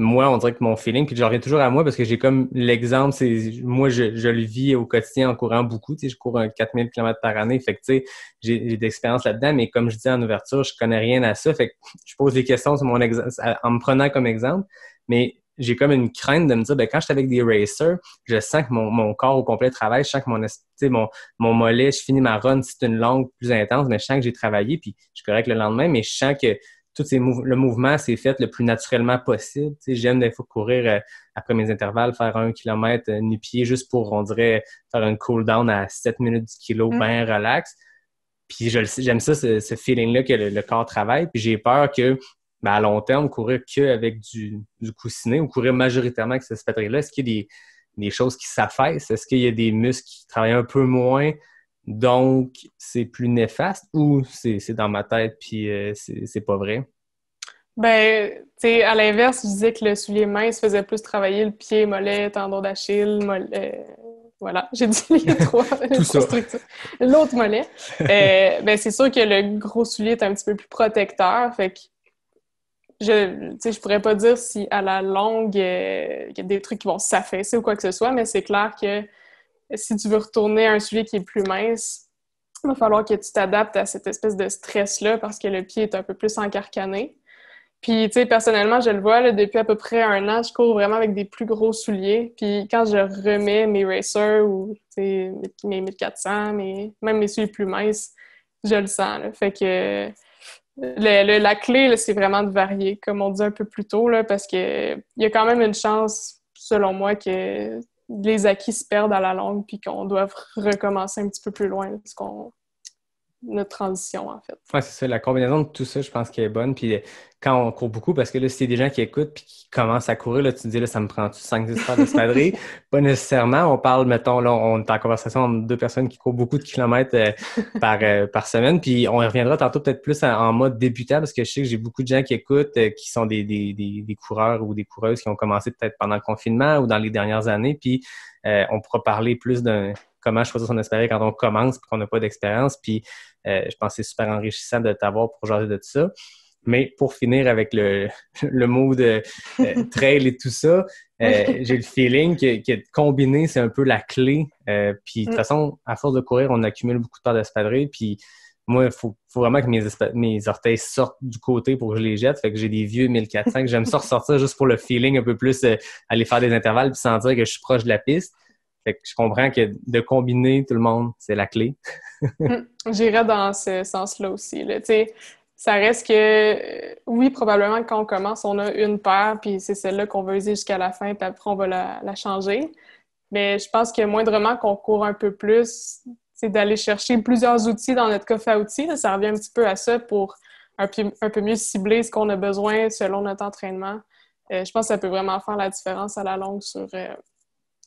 B: Moi, on dirait que mon feeling, puis j'en reviens toujours à moi parce que j'ai comme l'exemple, c'est moi, je, le vis au quotidien en courant beaucoup. Tu sais, je cours 4000 km par année. Fait que, tu sais, j'ai d'expérience là-dedans, mais comme je disais en ouverture, je connais rien à ça. Fait que je pose des questions sur mon en me prenant comme exemple. Mais j'ai comme une crainte de me dire, ben, quand j'étais avec des racers, je sens que mon, mon corps au complet travaille, je sens que mon, mon, mon mollet, je finis ma run, c'est une longue plus intense, mais je sens que j'ai travaillé, puis je suis correct le lendemain, mais je sens que tout ces le mouvement s'est fait le plus naturellement possible. J'aime des fois courir euh, après mes intervalles, faire un kilomètre euh, nu-pied juste pour, on dirait, faire un cool-down à 7 minutes du kilo, mm. bien relax. Puis j'aime ça, ce, feeling-là que le, le, corps travaille. Puis j'ai peur que ben, à long terme, courir qu'avec du, du coussinet ou courir majoritairement avec cette patrie-là, est-ce qu'il y a des, choses qui s'affaissent? Est-ce qu'il y a des muscles qui travaillent un peu moins? Donc, c'est plus néfaste ou c'est dans ma tête puis euh, c'est pas vrai?
A: Ben, tu sais, à l'inverse, je disais que le soulier mince faisait plus travailler le pied, mollet, tendon d'Achille, mollet. Euh, voilà, j'ai dit les *laughs* trois. L'autre mollet. Euh, ben, c'est sûr que le gros soulier est un petit peu plus protecteur. Fait que je ne je pourrais pas dire si à la longue, euh, il y a des trucs qui vont s'affaisser ou quoi que ce soit, mais c'est clair que si tu veux retourner à un sujet qui est plus mince, il va falloir que tu t'adaptes à cette espèce de stress-là parce que le pied est un peu plus encarcané. Puis, tu sais, personnellement, je le vois, depuis à peu près un an, je cours vraiment avec des plus gros souliers. Puis, quand je remets mes racers ou mes 1400, même mes souliers plus minces, je le sens. Fait que la clé, c'est vraiment de varier, comme on dit un peu plus tôt, parce qu'il y a quand même une chance, selon moi, que les acquis se perdent à la longue puis qu'on doive recommencer un petit peu plus loin. qu'on notre transition, en fait.
B: Oui, c'est ça. La combinaison de tout ça, je pense qu'elle est bonne. Puis quand on court beaucoup, parce que là, si des gens qui écoutent puis qui commencent à courir, là, tu te dis, là, ça me prend-tu 5-10 heures d'espadrille? *laughs* Pas nécessairement. On parle, mettons, là, on est en conversation entre deux personnes qui courent beaucoup de kilomètres euh, *laughs* par, euh, par semaine. Puis on reviendra tantôt peut-être plus en, mode débutant, parce que je sais que j'ai beaucoup de gens qui écoutent, euh, qui sont des, des, coureurs ou des coureuses qui ont commencé peut-être pendant le confinement ou dans les dernières années. Puis on pourra parler plus d'un comment choisir son espadrille quand on commence puis qu'on n'a pas d'expérience. Puis euh, je pense que c'est super enrichissant de t'avoir pour aujourd'hui de tout ça. Mais pour finir avec le, *laughs* mot de euh, *laughs* trail et tout ça, euh, j'ai le feeling que, combiner, c'est un peu la clé. puis de toute mm. façon, à force de courir, on accumule beaucoup de temps d'espadrilles. Puis moi, il faut, vraiment que mes, orteils sortent du côté pour que je les jette. Fait que j'ai des vieux 1400 que j'aime ça *laughs* ressortir juste pour le feeling un peu plus, aller faire des intervalles puis sentir que je suis proche de la piste que je comprends que de combiner tout le monde, c'est la clé. *laughs*
A: *laughs* J'irais dans ce sens-là aussi. Là. Ça reste que, euh, oui, probablement quand on commence, on a une paire, puis c'est celle-là qu'on veut user jusqu'à la fin, puis après, on va la, changer. Mais je pense que moindrement qu'on court un peu plus, c'est d'aller chercher plusieurs outils dans notre coffre à outils. ça revient un petit peu à ça pour un peu, un peu mieux cibler ce qu'on a besoin selon notre entraînement. Euh, je pense que ça peut vraiment faire la différence à la longue sur euh,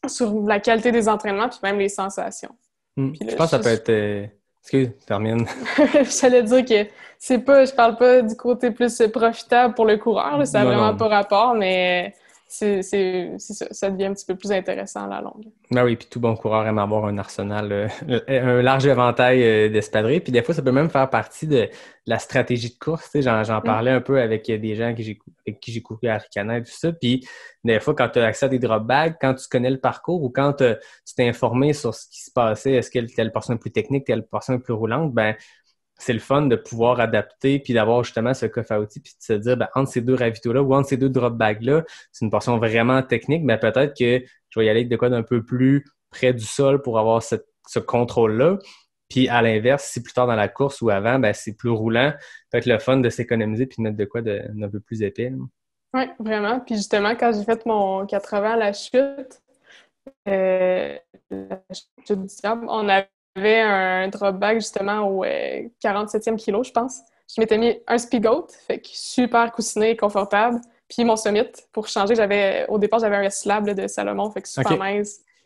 A: sur la qualité des entraînements, puis même les sensations.
B: Hmm. je pense que ça peut être... Euh, excuse, termine.
A: *laughs* J'allais dire que c'est pas, je parle pas du côté plus profitable pour le coureur, ça n'a vraiment pas rapport, mais c'est, ça, devient un petit peu plus intéressant à la longue.
B: Ben oui, puis tout bon coureur aime avoir un arsenal, euh, *laughs* un large éventail euh, d'espadrilles. Puis des fois, ça peut même faire partie de la stratégie de course. j'en, mm. parlais un peu avec des gens avec qui j'ai couru à Ricanet et tout ça. Puis des fois, quand tu as accès à des drop bags, quand tu connais le parcours ou quand euh, tu t'es informé sur ce qui se passait, est-ce que telle personne plus technique, telle personne plus roulante, ben c'est le fun de pouvoir adapter puis d'avoir justement ce coffre à outils puis de se dire ben, entre ces deux ravitaux-là ou entre ces deux drop bags-là, c'est une portion vraiment technique, mais peut-être que je vais y aller avec de quoi d'un peu plus près du sol pour avoir ce contrôle-là. Puis à l'inverse, si plus tard dans la course ou avant, ben, c'est plus roulant. Peut-être le fun de s'économiser puis de mettre de quoi d'un peu plus
A: épais. Oui, vraiment. Puis justement, quand j'ai fait mon 80 à la chute, euh, la chute du on a j'avais un drop bag justement au 47e euh, kilo, je pense. Je m'étais mis un speed fait que super coussiné et confortable. Puis mon summit, pour changer, j'avais au départ j'avais un slab de Salomon, fait que super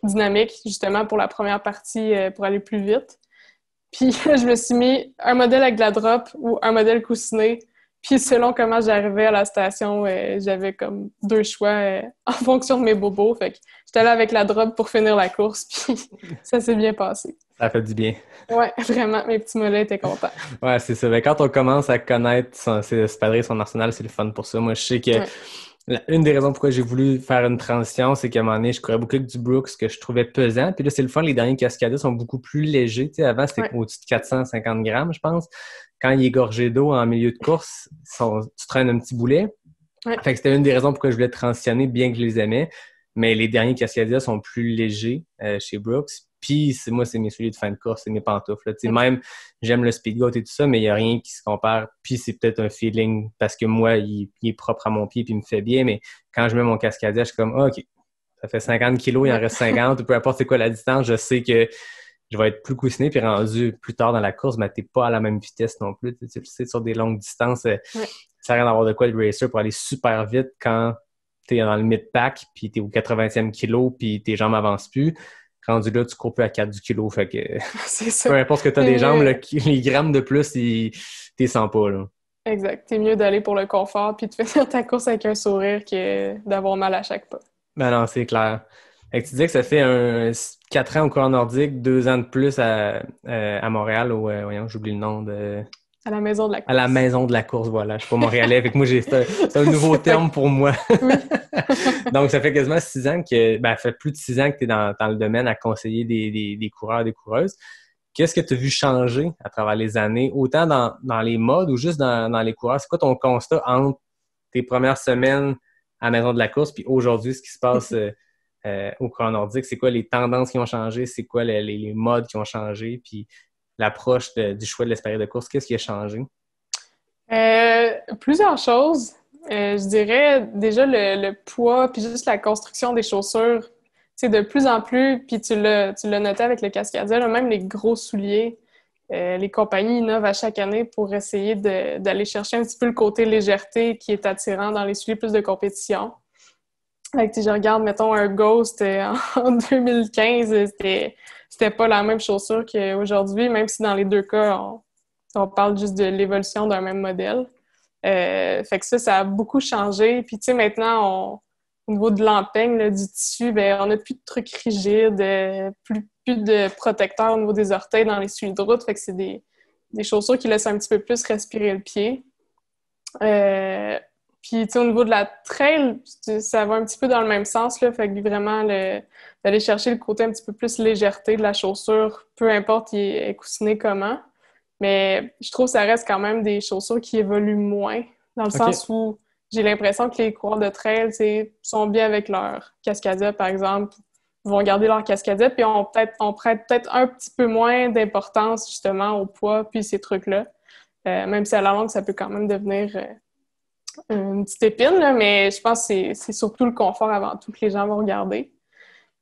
A: dynamique, justement pour la première partie euh, pour aller plus vite. Puis *laughs* je me suis mis un modèle avec de la drop ou un modèle coussiné puis selon comment j'arrivais à la station, euh, j'avais comme deux choix euh, *laughs* en fonction de mes bobos. Fait que j'étais là avec la drogue pour finir la course, *laughs* puis ça s'est bien passé. Ça fait du bien. Ouais, vraiment, mes petits mollets étaient contents.
B: ouais, c'est ça. Mais ben, quand on commence à connaître son, ses son arsenal, c'est le fun pour ça. Moi, je sais que une des raisons pourquoi j'ai voulu faire une transition, c'est qu'à un moment donné, je courais beaucoup avec du Brooks que je trouvais pesant. Puis là, c'est le fun, les derniers cascades sont beaucoup plus légers. avant, c'était au-dessus de 450 grammes, je pense quand il est gorgé d'eau en milieu de course, tu traînes un petit boulet. Fait que c'était une des raisons pourquoi je voulais transitionner, bien que je les aimais. Mais les derniers Cascadia sont plus légers euh, chez Brooks. Puis moi, c'est mes souliers de fin de course, c'est mes pantoufles. Même, j'aime le Speedgoat et tout ça, mais il n'y a rien qui se compare. Puis c'est peut-être un feeling parce que moi, il, est propre à mon pied puis il me fait bien. Mais quand je mets mon Cascadia, je suis comme, ah, OK, ça fait 50 kilos, il en reste 50. peu importe c'est quoi la distance, je sais que je vais être plus coussiné, puis rendu plus tard dans la course, mais ben, t'es pas à la même vitesse non plus. Tu sais, sur des longues distances, euh, ça n'a rien à voir de quoi le racer pour aller super vite quand t'es dans le mid-pack, puis t'es au 80e kilo, puis tes jambes avancent plus. Rendu là, tu cours plus à 4 du kilo, fait que... *laughs*
A: C'est ça. Peu importe que t'as des jambes, euh,
B: les grammes de plus, t'es sans pas, là.
A: Exact. T'es mieux d'aller pour le confort puis de *laughs* finir ta course avec un sourire que d'avoir mal à chaque pas.
B: Ben non, c'est clair. Et tu dis que ça fait 4 ans au Courant nordique, 2 ans de plus à, euh, Montréal, ou euh, voyons, j'oublie le nom de...
A: À la maison de la course. À
B: la maison de la course, voilà. Je suis pas montréalais, Avec moi, c'est un, nouveau *laughs* terme pour moi. *laughs* *laughs* Donc, ça fait quasiment 6 ans que... Ben, ça fait plus de six ans que tu es dans, le domaine à conseiller des, coureurs des coureuses. Qu'est-ce que tu as vu changer à travers les années, autant dans, les modes ou juste dans, dans les coureurs? C'est quoi ton constat entre tes premières semaines à la maison de la course puis aujourd'hui, ce qui se passe... Euh, au courant nordique, c'est quoi les tendances qui ont changé, c'est quoi les, modes qui ont changé, puis l'approche du choix de l'espérée de course, qu'est-ce qui a changé?
A: Euh, plusieurs choses. Euh, je dirais déjà le, poids, puis juste la construction des chaussures. C'est de plus en plus, puis tu l'as noté avec le cascadier, même les gros souliers. les compagnies innovent à chaque année pour essayer d'aller chercher un petit peu le côté légèreté qui est attirant dans les souliers, plus de compétition. Fait que, je regarde, mettons, un Ghost euh, *laughs* en 2015, c'était, c'était pas la même chaussure qu'aujourd'hui, même si dans les deux cas, on, parle juste de l'évolution d'un même modèle. Euh, fait que ça, ça a beaucoup changé. Puis, tu sais, maintenant, au niveau de l'empeigne, du tissu, ben, on n'a plus de trucs rigides, euh, plus, plus de protecteurs au niveau des orteils dans les suites de route. Fait que c'est des, des chaussures qui laissent un petit peu plus respirer le pied. Puis, tu sais, au niveau de la trail, ça va un petit peu dans le même sens, là. Fait que vraiment, d'aller chercher le côté un petit peu plus légèreté de la chaussure, peu importe il est coussiné comment. Mais je trouve que ça reste quand même des chaussures qui évoluent moins, dans le sens où j'ai l'impression que les coureurs de trail, sont bien avec leur cascadette, par exemple, vont garder leur cascadette, puis on, peut on prête peut-être un petit peu moins d'importance, justement, au poids, puis ces trucs-là. Euh, même si à la longue, ça peut quand même devenir... Euh, une petite épine, mais je pense que c'est surtout le confort avant tout que les gens vont regarder.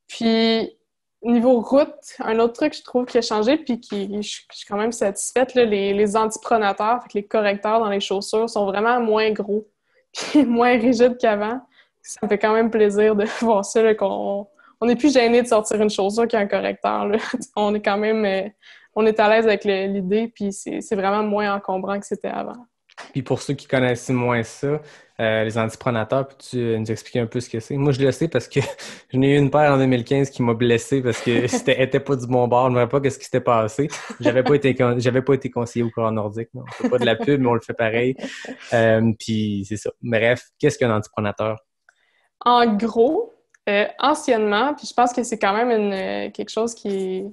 A: Puis, niveau route, un autre truc que je trouve qui a changé, puis qui, je, suis quand même satisfaite, les, les antipronateurs, les correcteurs dans les chaussures sont vraiment moins gros, *laughs* moins rigides qu'avant. Ça me fait quand même plaisir de *laughs* voir ça, qu'on on n'est plus gêné de sortir une chaussure qui a un correcteur. *laughs* On est quand même euh, on est à l'aise avec l'idée, puis c'est vraiment moins encombrant que c'était avant.
B: Puis pour ceux qui connaissent moins ça, euh, les antiprenateurs, peux-tu euh, nous expliquer un peu ce que c'est? Moi, je le sais parce que *laughs* j'en ai eu une paire en 2015 qui m'a blessé parce que *laughs* c'était était pas du bon bord. Je ne rappelle pas ce qui s'était passé. J'avais pas été j'avais pas été conseillé au courant nordique. Non. On fait pas de la pub, mais on le fait pareil. Euh, puis c'est ça. Bref, qu'est-ce qu'un antipronateur?
A: En gros, anciennement, puis je pense que c'est quand même quelque chose qui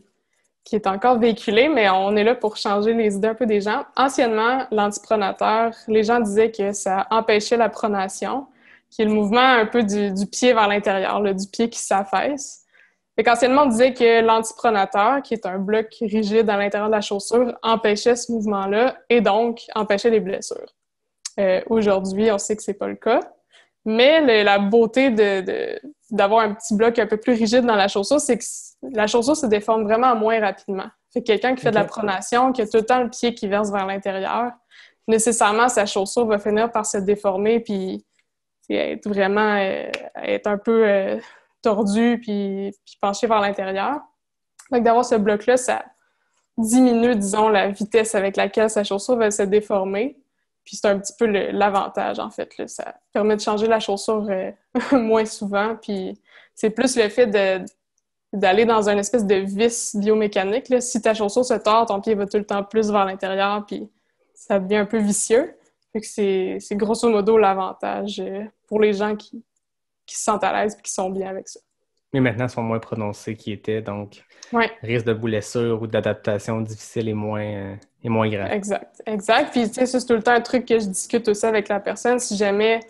A: qui est encore véhiculé, mais on est là pour changer les idées un peu des gens. Anciennement, l'antipronateur, les gens disaient que ça empêchait la pronation, qui est le mouvement un peu du, pied vers l'intérieur, du pied qui s'affaisse. Fait qu'anciennement, on disait que l'antipronateur, qui est un bloc rigide à l'intérieur de la chaussure, empêchait ce mouvement-là et donc empêchait les blessures. Euh, aujourd'hui, on sait que c'est pas le cas. Mais la beauté d'avoir de, un petit bloc un peu plus rigide dans la chaussure, c'est que la chaussure se déforme vraiment moins rapidement. Fait quelqu'un qui fait de la pronation, qui a tout le temps le pied qui verse vers l'intérieur, nécessairement, sa chaussure va finir par se déformer puis être vraiment euh, être un peu euh, tordue puis, penchée vers l'intérieur. Donc, d'avoir ce bloc-là, ça diminue, disons, la vitesse avec laquelle sa chaussure va se déformer. Puis c'est un petit peu l'avantage, en fait. Ça permet de changer la chaussure euh, *laughs* moins souvent. Puis c'est plus le fait de, d'aller dans une espèce de vis biomécanique. Là. Si ta chaussure se tord, ton pied va tout le temps plus vers l'intérieur, puis ça devient un peu vicieux. c'est, grosso modo l'avantage euh, pour les gens qui, qui se sentent à l'aise et qui sont bien avec ça.
B: Mais maintenant, ils sont moins prononcés qu'ils étaient, donc risque de blessure ou d'adaptation difficile est moins, euh, grave. moins
A: Exact, exact. Puis, tu sais, c'est tout le temps un truc que je discute aussi avec la personne. Si jamais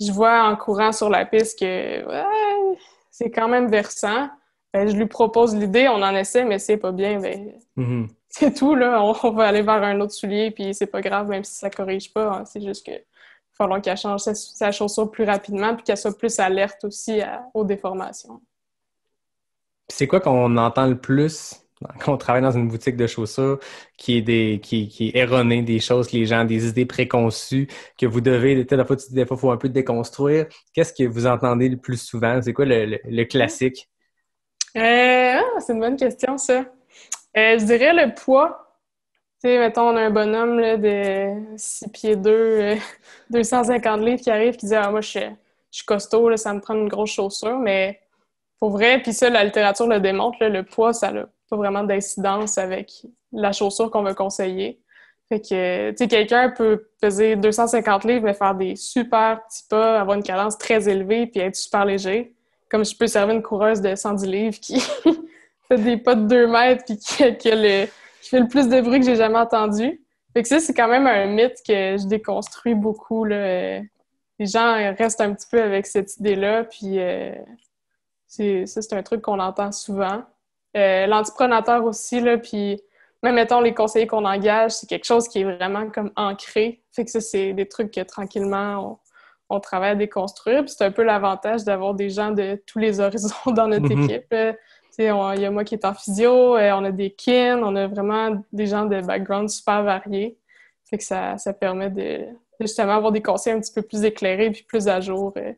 A: je vois en courant sur la piste que c'est quand même versant, ben, je lui propose l'idée, on en essaie, mais c'est pas bien, ben, mhm. c'est tout, là. On, va aller vers un autre soulier, puis c'est pas grave, même si ça corrige pas. Hein. C'est juste qu'il il va falloir qu'elle change sa, chaussure plus rapidement, puis qu'elle soit plus alerte aussi aux déformations.
B: C'est quoi qu'on entend le plus *laughs* quand on travaille dans une boutique de chaussures qui est, des, qui, erronée, des choses que les gens, des idées préconçues que vous devez, des fois, il faut un peu déconstruire. Qu'est-ce que vous entendez le plus souvent? C'est quoi le classique?
A: Euh, ah, c'est une bonne question, ça. Euh, je dirais le poids. Tu sais, mettons, on a un bonhomme de 6 pieds 2, 250 euh, *laughs* livres qui arrive qui dit Ah, moi, je suis, costaud, ça me prend une grosse chaussure. Mais pour vrai, puis ça, la littérature le démontre, le poids, ça n'a pas vraiment d'incidence avec la chaussure qu'on veut conseiller. Fait que, tu sais, quelqu'un peut peser 250 livres, mais faire des super petits pas, avoir une cadence très élevée, puis être super léger comme je peux servir une coureuse de 110 livres qui *laughs* fait des pas de 2 mètres puis qui, le, fait le plus de bruit que j'ai jamais entendu. Fait que ça, c'est quand même un mythe que je déconstruis beaucoup. Là. Les gens restent un petit peu avec cette idée-là, puis euh, c'est, ça, c'est un truc qu'on entend souvent. Euh, l'antiprenateur aussi, là, puis même, mettons, les conseillers qu'on engage, c'est quelque chose qui est vraiment comme ancré. Fait que ça, c'est des trucs que tranquillement, on travaille à déconstruire. C'est un peu l'avantage d'avoir des gens de tous les horizons *laughs* dans notre mhm. équipe. Euh, tu équipe. il y a moi qui est en physio, euh, on a des kin, on a vraiment des gens de backgrounds super variés. Fait que ça, ça permet de, justement avoir des conseils un petit peu plus éclairés puis plus à jour euh,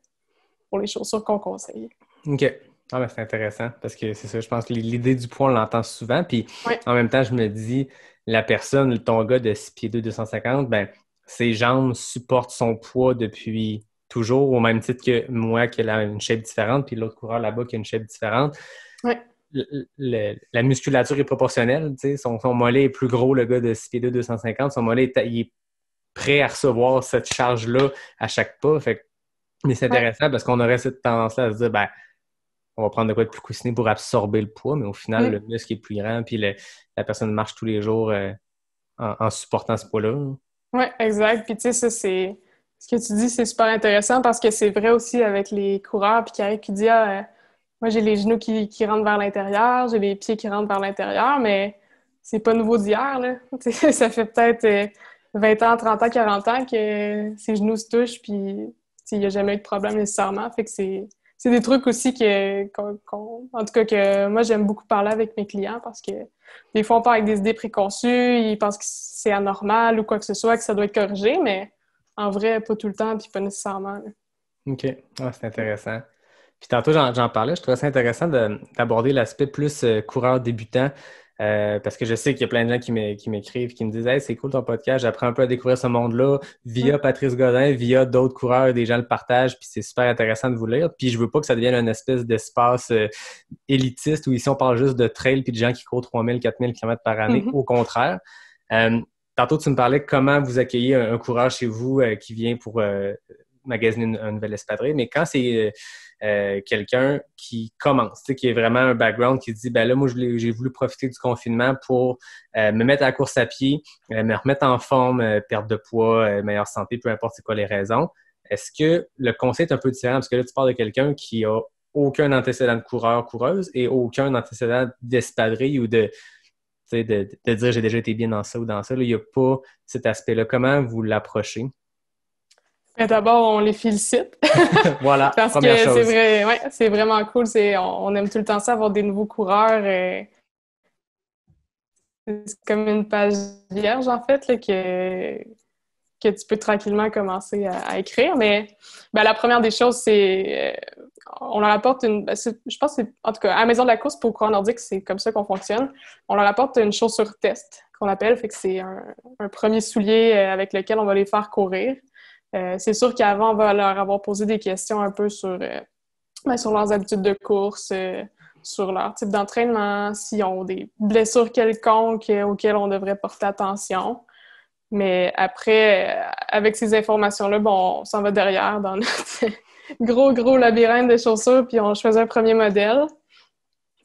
A: pour les chaussures qu'on conseille.
B: OK. Ah, ben, c'est intéressant parce que c'est ça, je pense que l'idée du poids, on l'entend souvent. Puis en même temps, je me dis, la personne, ton gars de 6 pieds 2, 250, ben ses jambes supportent son poids depuis toujours, au même titre que moi qui a une shape différente, puis l'autre coureur là-bas qui a une shape différente. la musculature est proportionnelle. Son, son, mollet est plus gros, le gars de 6 2 250. Son mollet est, il est prêt à recevoir cette charge-là à chaque pas. mais c'est intéressant parce qu'on aurait cette tendance-là à se dire, ben, on va prendre de quoi être plus coussiné pour absorber le poids, mais au final, le muscle est plus grand, puis la personne marche tous les jours euh, en, supportant ce poids-là.
A: Oui, exact. Puis tu sais, ça, c'est. Ce que tu dis, c'est super intéressant parce que c'est vrai aussi avec les coureurs puis qui a qui ah, euh, moi j'ai les genoux qui, qui rentrent vers l'intérieur, j'ai les pieds qui rentrent vers l'intérieur, mais c'est pas nouveau d'hier, là. *laughs* ça fait peut-être 20 euh, ans, 30 ans, 40 ans que ces euh, genoux se touchent puis il n'y a jamais eu de problème nécessairement. Fait que c'est c'est des trucs aussi que, en tout cas, que moi, j'aime beaucoup parler avec mes clients parce que des fois, on part avec des idées préconçues, ils pensent que c'est anormal ou quoi que ce soit, que ça doit être corrigé, mais en vrai, pas tout le temps, puis pas nécessairement.
B: OK. Ah, c'est intéressant. Puis tantôt, j'en parlais, je trouvais ça intéressant d'aborder l'aspect plus euh, coureur débutant. Euh, parce que je sais qu'il y a plein de gens qui m'écrivent, qui me disent Hey, c'est cool ton podcast, j'apprends un peu à découvrir ce monde-là via Patrice Godin, via d'autres coureurs, des gens le partagent, puis c'est super intéressant de vous lire. Puis je veux pas que ça devienne un espèce d'espace euh, élitiste où ici on parle juste de trail puis de gens qui courent 3000, 4000 km par année. Mm-hmm. Au contraire. Euh, tantôt, tu me parlais comment vous accueillez un, coureur chez vous qui vient pour magasiner un une, nouvelle espadrille, mais quand c'est euh, quelqu'un qui commence, qui est vraiment un background, qui dit ben là, moi, j'ai voulu profiter du confinement pour euh, me mettre à la course à pied, euh, me remettre en forme, perdre de poids, meilleure santé, peu importe c'est quoi les raisons. Est-ce que le conseil est un peu différent? Parce que là, tu parles de quelqu'un qui a aucun antécédent de coureur, coureuse et aucun antécédent d'espadrille ou de, de, dire j'ai déjà été bien dans ça ou dans ça. il n'y a pas cet aspect-là. Comment vous l'approchez?
A: D'abord, on les félicite. *laughs* *laughs* voilà. Parce que c'est vrai, vraiment cool. on, aime tout le temps ça, avoir des nouveaux coureurs. Euh, c'est comme une page vierge, en fait, que, que tu peux tranquillement commencer à, écrire. Mais ben, la première des choses, c'est. Euh, on leur apporte une. Ben, je pense En tout cas, à la maison de la course, pour dit que c'est comme ça qu'on fonctionne. On leur apporte une chaussure test, qu'on appelle. Fait que c'est un, premier soulier euh, avec lequel on va les faire courir. Euh, c'est sûr qu'avant, on va leur avoir posé des questions un peu sur, euh, ben, leurs habitudes de course, euh, sur leur type d'entraînement, s'ils ont des blessures quelconques auxquelles on devrait porter attention. Mais après, avec ces informations-là, bon, on s'en va derrière dans notre *laughs* gros, gros labyrinthe de chaussures, puis on choisit un premier modèle.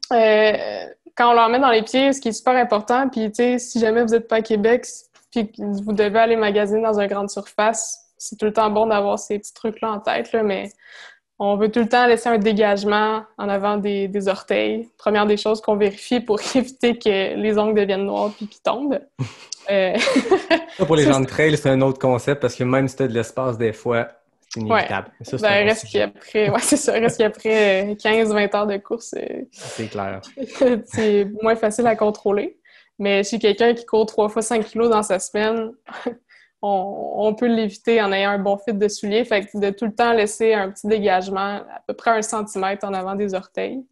A: quand on leur met dans les pieds, ce qui est super important, puis si jamais vous n'êtes pas à Québec, puis vous devez aller magasiner dans une grande surface, c'est tout le temps bon d'avoir ces petits trucs-là en tête, mais on veut tout le temps laisser un dégagement en avant des, orteils. Première des choses qu'on vérifie pour *laughs* éviter que les ongles deviennent noirs puis qu'ils tombent. *laughs* Euh,
B: pour les gens de trail, c'est un autre concept parce que même si tu as de l'espace, des fois, c'est inévitable. Ben, ouais.
A: c'est ça. Reste qu'après 15-20 euh, heures de course, euh, c'est clair. *laughs* c'est moins facile à contrôler. Mais si quelqu'un qui court trois fois 5 kilos dans sa semaine, on, peut l'éviter en ayant un bon fit de soulier. Fait que de tout le temps laisser un petit dégagement, à peu près un centimètre en avant des orteils.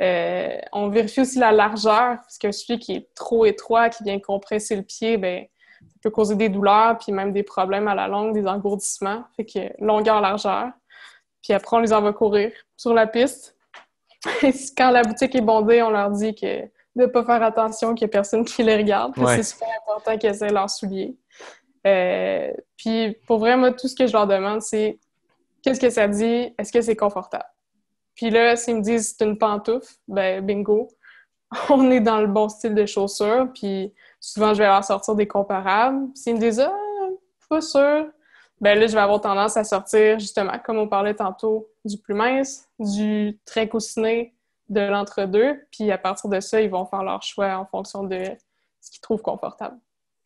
A: Euh, on vérifie aussi la largeur, parce qu'un soulier qui est trop étroit, qui vient compresser le pied, ben, ça peut causer des douleurs, puis même des problèmes à la longue, des engourdissements. Fait que longueur, largeur. Puis après, on les envoie courir sur la piste. *laughs* Et quand la boutique est bondée, on leur dit de ne pas faire attention, qu'il n'y a personne qui les regarde. C'est super important qu'ils aient leurs souliers. Euh, puis pour vraiment tout ce que je leur demande, c'est qu'est-ce que ça dit? Est-ce que c'est confortable? Puis là, s'ils me disent c'est une pantoufle, ben bingo, *laughs* on est dans le bon style de chaussures. Puis souvent, je vais leur sortir des comparables. S'ils me disent ah, pas sûr, ben là, je vais avoir tendance à sortir justement, comme on parlait tantôt, du plus mince, du très coussiné, de l'entre-deux. Puis à partir de ça, ils vont faire leur choix en fonction de ce qu'ils trouvent confortable.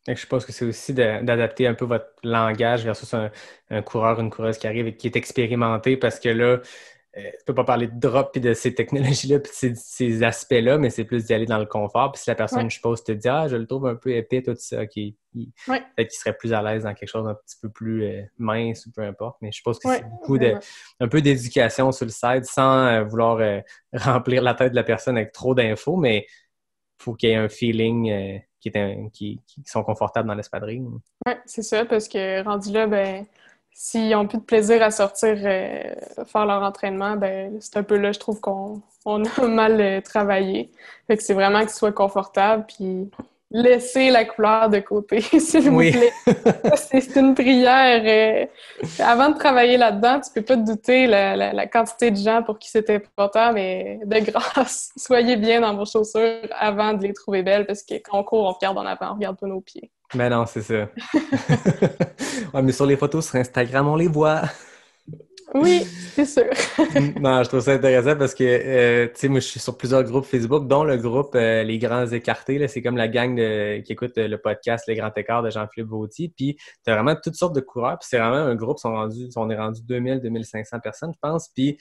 A: Je
B: pense que c'est aussi d'adapter un peu votre langage versus un, coureur, une coureuse qui arrive et qui est expérimenté parce que là, euh, tu ne peux pas parler de drop et de ces technologies-là puis de ces, aspects-là, mais c'est plus d'y aller dans le confort. Puis si la personne, je suppose, te dit Ah, je le trouve un peu épais, tout ça, qui,
A: peut-être
B: qu'il serait plus à l'aise dans quelque chose d'un petit peu plus euh, mince ou peu importe. Mais je pense que c'est beaucoup de, un peu d'éducation sur le site sans euh, vouloir *laughs* remplir la tête de la personne avec trop d'infos, mais faut qu'il y ait un feeling euh, qui, est qui, sont confortables dans l'espadrille.
A: Oui, c'est ça, parce que rendu là, ben, s'ils n'ont plus de plaisir à sortir euh, faire leur entraînement, ben, c'est un peu là, je trouve qu'on a *laughs* mal euh, travaillé. Fait que c'est vraiment qu'ils soient confortables, puis laissez la couleur de côté, *laughs* s'il vous plaît. C'est une prière. Euh, avant de travailler là-dedans, tu peux pas te douter la, la, quantité de gens pour qui c'est important, mais de grâce, *laughs* soyez bien dans vos chaussures avant de les trouver belles, parce que quand on court, on regarde en avant, on regarde pas nos pieds.
B: Mais non, c'est ça. *laughs* mais sur les photos sur Instagram, on les voit.
A: Oui, c'est sûr. *laughs*
B: non, je trouve ça intéressant parce que, euh, tu sais, moi, je suis sur plusieurs groupes Facebook, dont le groupe euh, Les Grands Écartés. Là, C'est comme la gang qui écoute euh, le podcast Les Grands Écarts de Jean-Philippe Vautier. Puis, tu as vraiment toutes sortes de coureurs. Puis, c'est vraiment un groupe, sont rendus, on est rendu 2000, 2500 personnes, je pense. Puis,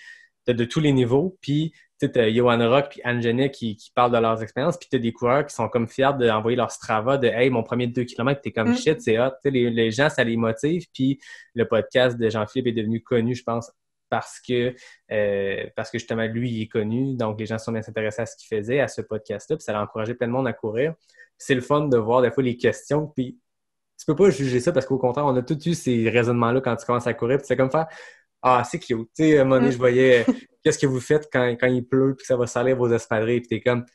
B: de, de tous les niveaux. Puis, tu sais, Rock et Anne qui, qui parlent de leurs expériences, puis tu as des coureurs qui sont comme fiers d'envoyer leur Strava de Hey, mon premier 2 km, t'es comme mm. shit, c'est hot. les, gens, ça les motive. Puis le podcast de Jean-Philippe est devenu connu, je pense, parce que, euh, parce que justement, lui, il est connu. Donc, les gens sont bien intéressés à ce qu'il faisait, à ce podcast-là, puis ça a encouragé plein de monde à courir. C'est le fun de voir des fois les questions, puis tu peux pas juger ça parce qu'au contraire, on a tous eu ces raisonnements-là quand tu commences à courir, puis c'est comme faire ah, c'est cute. Tu sais, à un moment donné, mm. je voyais euh, qu'est-ce que vous faites quand, il pleut puis que ça va salir vos espadrilles, puis t'es comme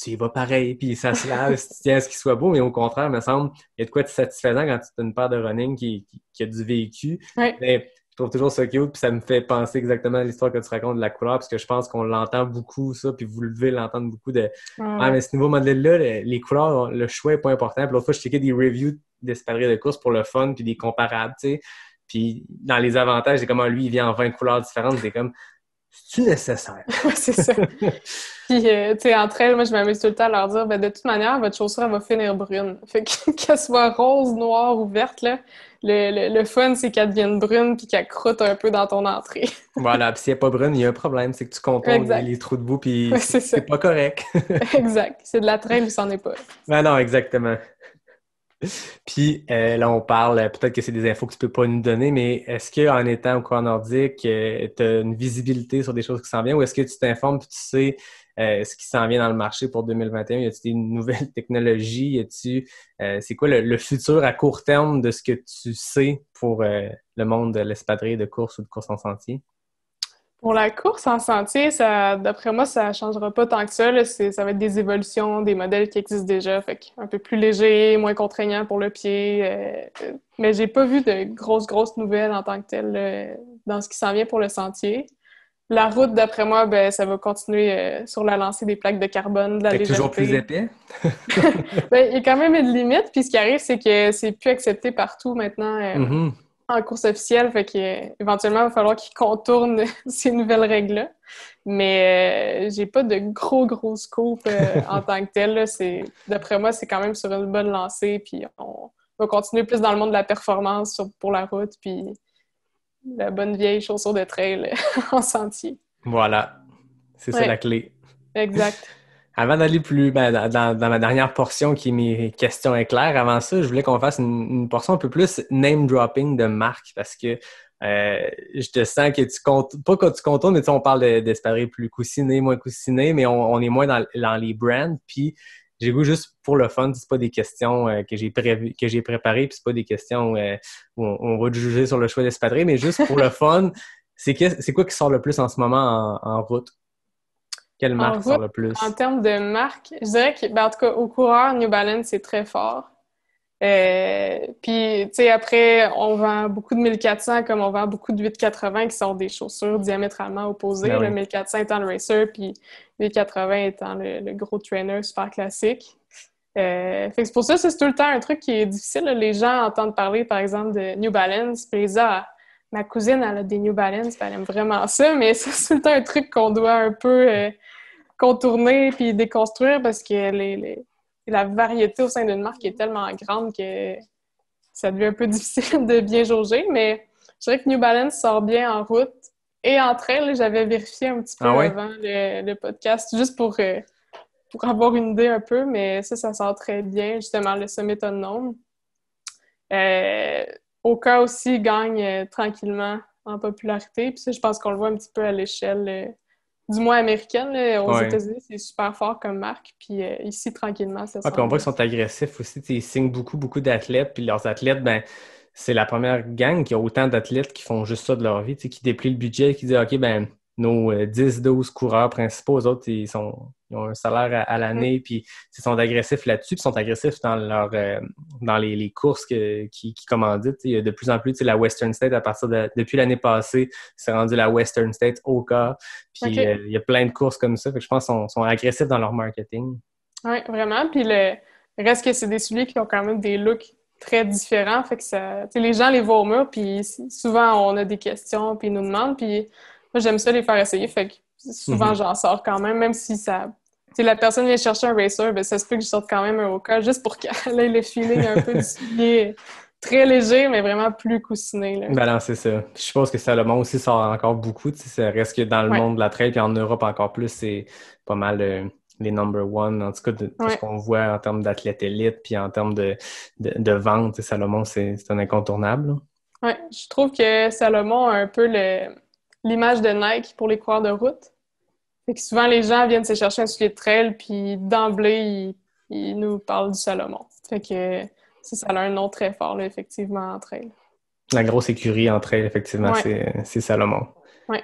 B: tu y vas pareil, puis ça se lave tu tiens à ce qu'il soit beau, mais au contraire, il me semble, il y a de quoi de satisfaisant quand tu as une paire de running qui, qui, a du vécu. Mais je trouve toujours ça cute, puis ça me fait penser exactement à l'histoire que tu racontes de la couleur, parce que je pense qu'on l'entend beaucoup, ça, puis vous levez l'entendre beaucoup de Ah, mais ce nouveau modèle-là, les, couleurs, le choix n'est pas important. Puis l'autre fois, je checkais des reviews d'espadrilles de course pour le fun, puis des comparables, tu sais. Puis dans les avantages, c'est comment ah, lui, il vient en 20 couleurs différentes. C'est comme, c'est-tu nécessaire? *laughs* c'est ça.
A: *laughs* Puis, euh, tu sais, entre elles, moi, je m'amuse tout le temps à leur dire, ben, de toute manière, votre chaussure, elle va finir brune. Fait que, *laughs* qu'elle soit rose, noire ou verte, là, le, fun, c'est qu'elle devienne brune puis qu'elle croûte un peu dans ton entrée.
B: voilà, puis si elle n'est pas brune, il y a un problème, c'est que tu contournes les trous de boue puis c'est, pas correct.
A: exact. C'est de la traîne, mais c'en est pas.
B: Ben non, exactement. Puis euh, là, on parle, euh, peut-être que c'est des infos que tu peux pas nous donner, mais est-ce qu'en étant au coin nordique, euh, tu as une visibilité sur des choses qui s'en viennent ou est-ce que tu t'informes et tu sais ce qui s'en vient dans le marché pour 2021? Y a-t-il des nouvelles *laughs* technologies? Y a t c'est quoi le, futur à court terme de ce que tu sais pour le monde de l'espadrille de course ou de course en sentier?
A: Pour la course en sentier, ça, d'après moi, ça ne changera pas tant que ça. C'est, ça va être des évolutions des modèles qui existent déjà. Fait un peu plus léger, moins contraignant pour le pied. Euh, euh. mais j'ai pas vu de grosses, grosses nouvelles en tant que telles euh, dans ce qui s'en vient pour le sentier. La route, d'après moi, ben, ça va continuer sur la lancée des plaques de carbone, de la toujours plus épais? *laughs* Ben, il y a quand même une limite. Puis ce qui arrive, c'est que c'est plus accepté partout maintenant. Mm-hmm en course officielle, fait qu'éventuellement, il va falloir qu'ils contournent *laughs* ces nouvelles règles Mais euh, j'ai pas de gros, gros scoop euh, en *laughs* tant que tel. D'après moi, c'est quand même sur une bonne lancée, puis on va continuer plus dans le monde de la performance pour la route, puis la bonne vieille chaussure de trail *laughs* en sentier.
B: Voilà, c'est ça la clé. Exact. Avant d'aller plus ben, dans, dans, ma dernière portion qui est mes questions éclairs, avant ça, je voulais qu'on fasse une, portion un peu plus name dropping de marque parce que euh, je te sens que tu comptes, pas quand tu comptes, mais tu on parle d'espadrilles plus coussinées, moins coussinées, mais on, est moins dans, les brands. Puis j'ai goût juste pour le fun, c'est pas des questions euh, que j'ai prévu, que j'ai préparées, puis c'est pas des questions euh, où on, va te juger sur le choix d'espadrilles, mais juste pour le *laughs* fun, c'est quoi qui sort le plus en ce moment en route? Quelle marque le plus? En
A: termes de marque, je dirais que, ben, tout cas, au coureur, New Balance, c'est très fort. Euh, puis, tu sais, après, on vend beaucoup de 1400 comme on vend beaucoup de 880 qui sont des chaussures diamétralement opposées. Ben le 1400 étant le racer, puis 880 étant le, gros trainer super classique. Euh, c'est pour ça, que c'est tout le temps un truc qui est difficile. Les gens entendent parler, par exemple, de New Balance, puis ils ah, ma cousine, elle a des New Balance, elle aime vraiment ça, mais ça, c'est un truc qu'on doit un peu euh, contourner puis déconstruire parce que la variété au sein d'une marque est tellement grande que ça devient un peu *laughs* difficile de bien jauger. Mais je dirais que New Balance sort bien en route et entre elles. J'avais vérifié un petit peu ah avant le, podcast juste pour. Euh, pour avoir une idée un peu, mais ça, ça sort très bien, justement, le Summit autonome. Euh, au aussi gagne euh, tranquillement en popularité. Puis ça, je pense qu'on le voit un petit peu à l'échelle, euh, du moins américaine. aux États-Unis, c'est super fort comme marque. Puis euh, ici, tranquillement, ça on voit qu'ils sont
B: agressifs aussi. ils signent beaucoup, beaucoup d'athlètes. Puis leurs athlètes, ben c'est la première gang qui a autant d'athlètes qui font juste ça de leur vie, qui déplie le budget, et qui dit OK, ben nos 10-12 euh, coureurs principaux, eux autres, ils, ont un salaire à, l'année, mm. puis ils sont agressifs là-dessus, puis ils sont agressifs dans leur euh, dans les, courses qu'ils qui, Il y a de plus en plus la Western State à partir depuis l'année passée, c'est rendu la Western State au cas. Puis euh, il y a plein de courses comme ça. Fait je pense qu'ils sont, agressifs dans leur marketing.
A: Oui, vraiment. Puis le reste que c'est des souliers qui ont quand même des looks très différents. Fait que ça. les gens les voient au mur, puis souvent on a des questions, puis ils nous demandent. Puis j'aime ça les faire essayer, fait que souvent mhm. j'en sors quand même, même si ça. Si la personne vient chercher un racer, ben, ça se peut que je sorte quand même un Oka juste pour *laughs* qu'elle ait le feeling un peu du soulier très léger, mais vraiment plus coussiné. Là. Ben
B: non, c'est ça. je pense que Salomon aussi sort encore beaucoup. Ça reste que dans le monde de la trail, puis en Europe encore plus, c'est pas mal euh, les number one, en tout cas, de, ce qu'on voit en termes d'athlète élite, puis en termes de, de, de vente. Salomon, c'est un incontournable.
A: Oui, je trouve que Salomon a un peu le l'image de Nike pour les coureurs de route. Fait que souvent, les gens viennent se chercher un soulier de trail, puis d'emblée, ils, nous parlent du Salomon. Fait que ça, a un nom très fort, effectivement, en trail.
B: La grosse écurie en trail, effectivement, c'est Salomon. Oui.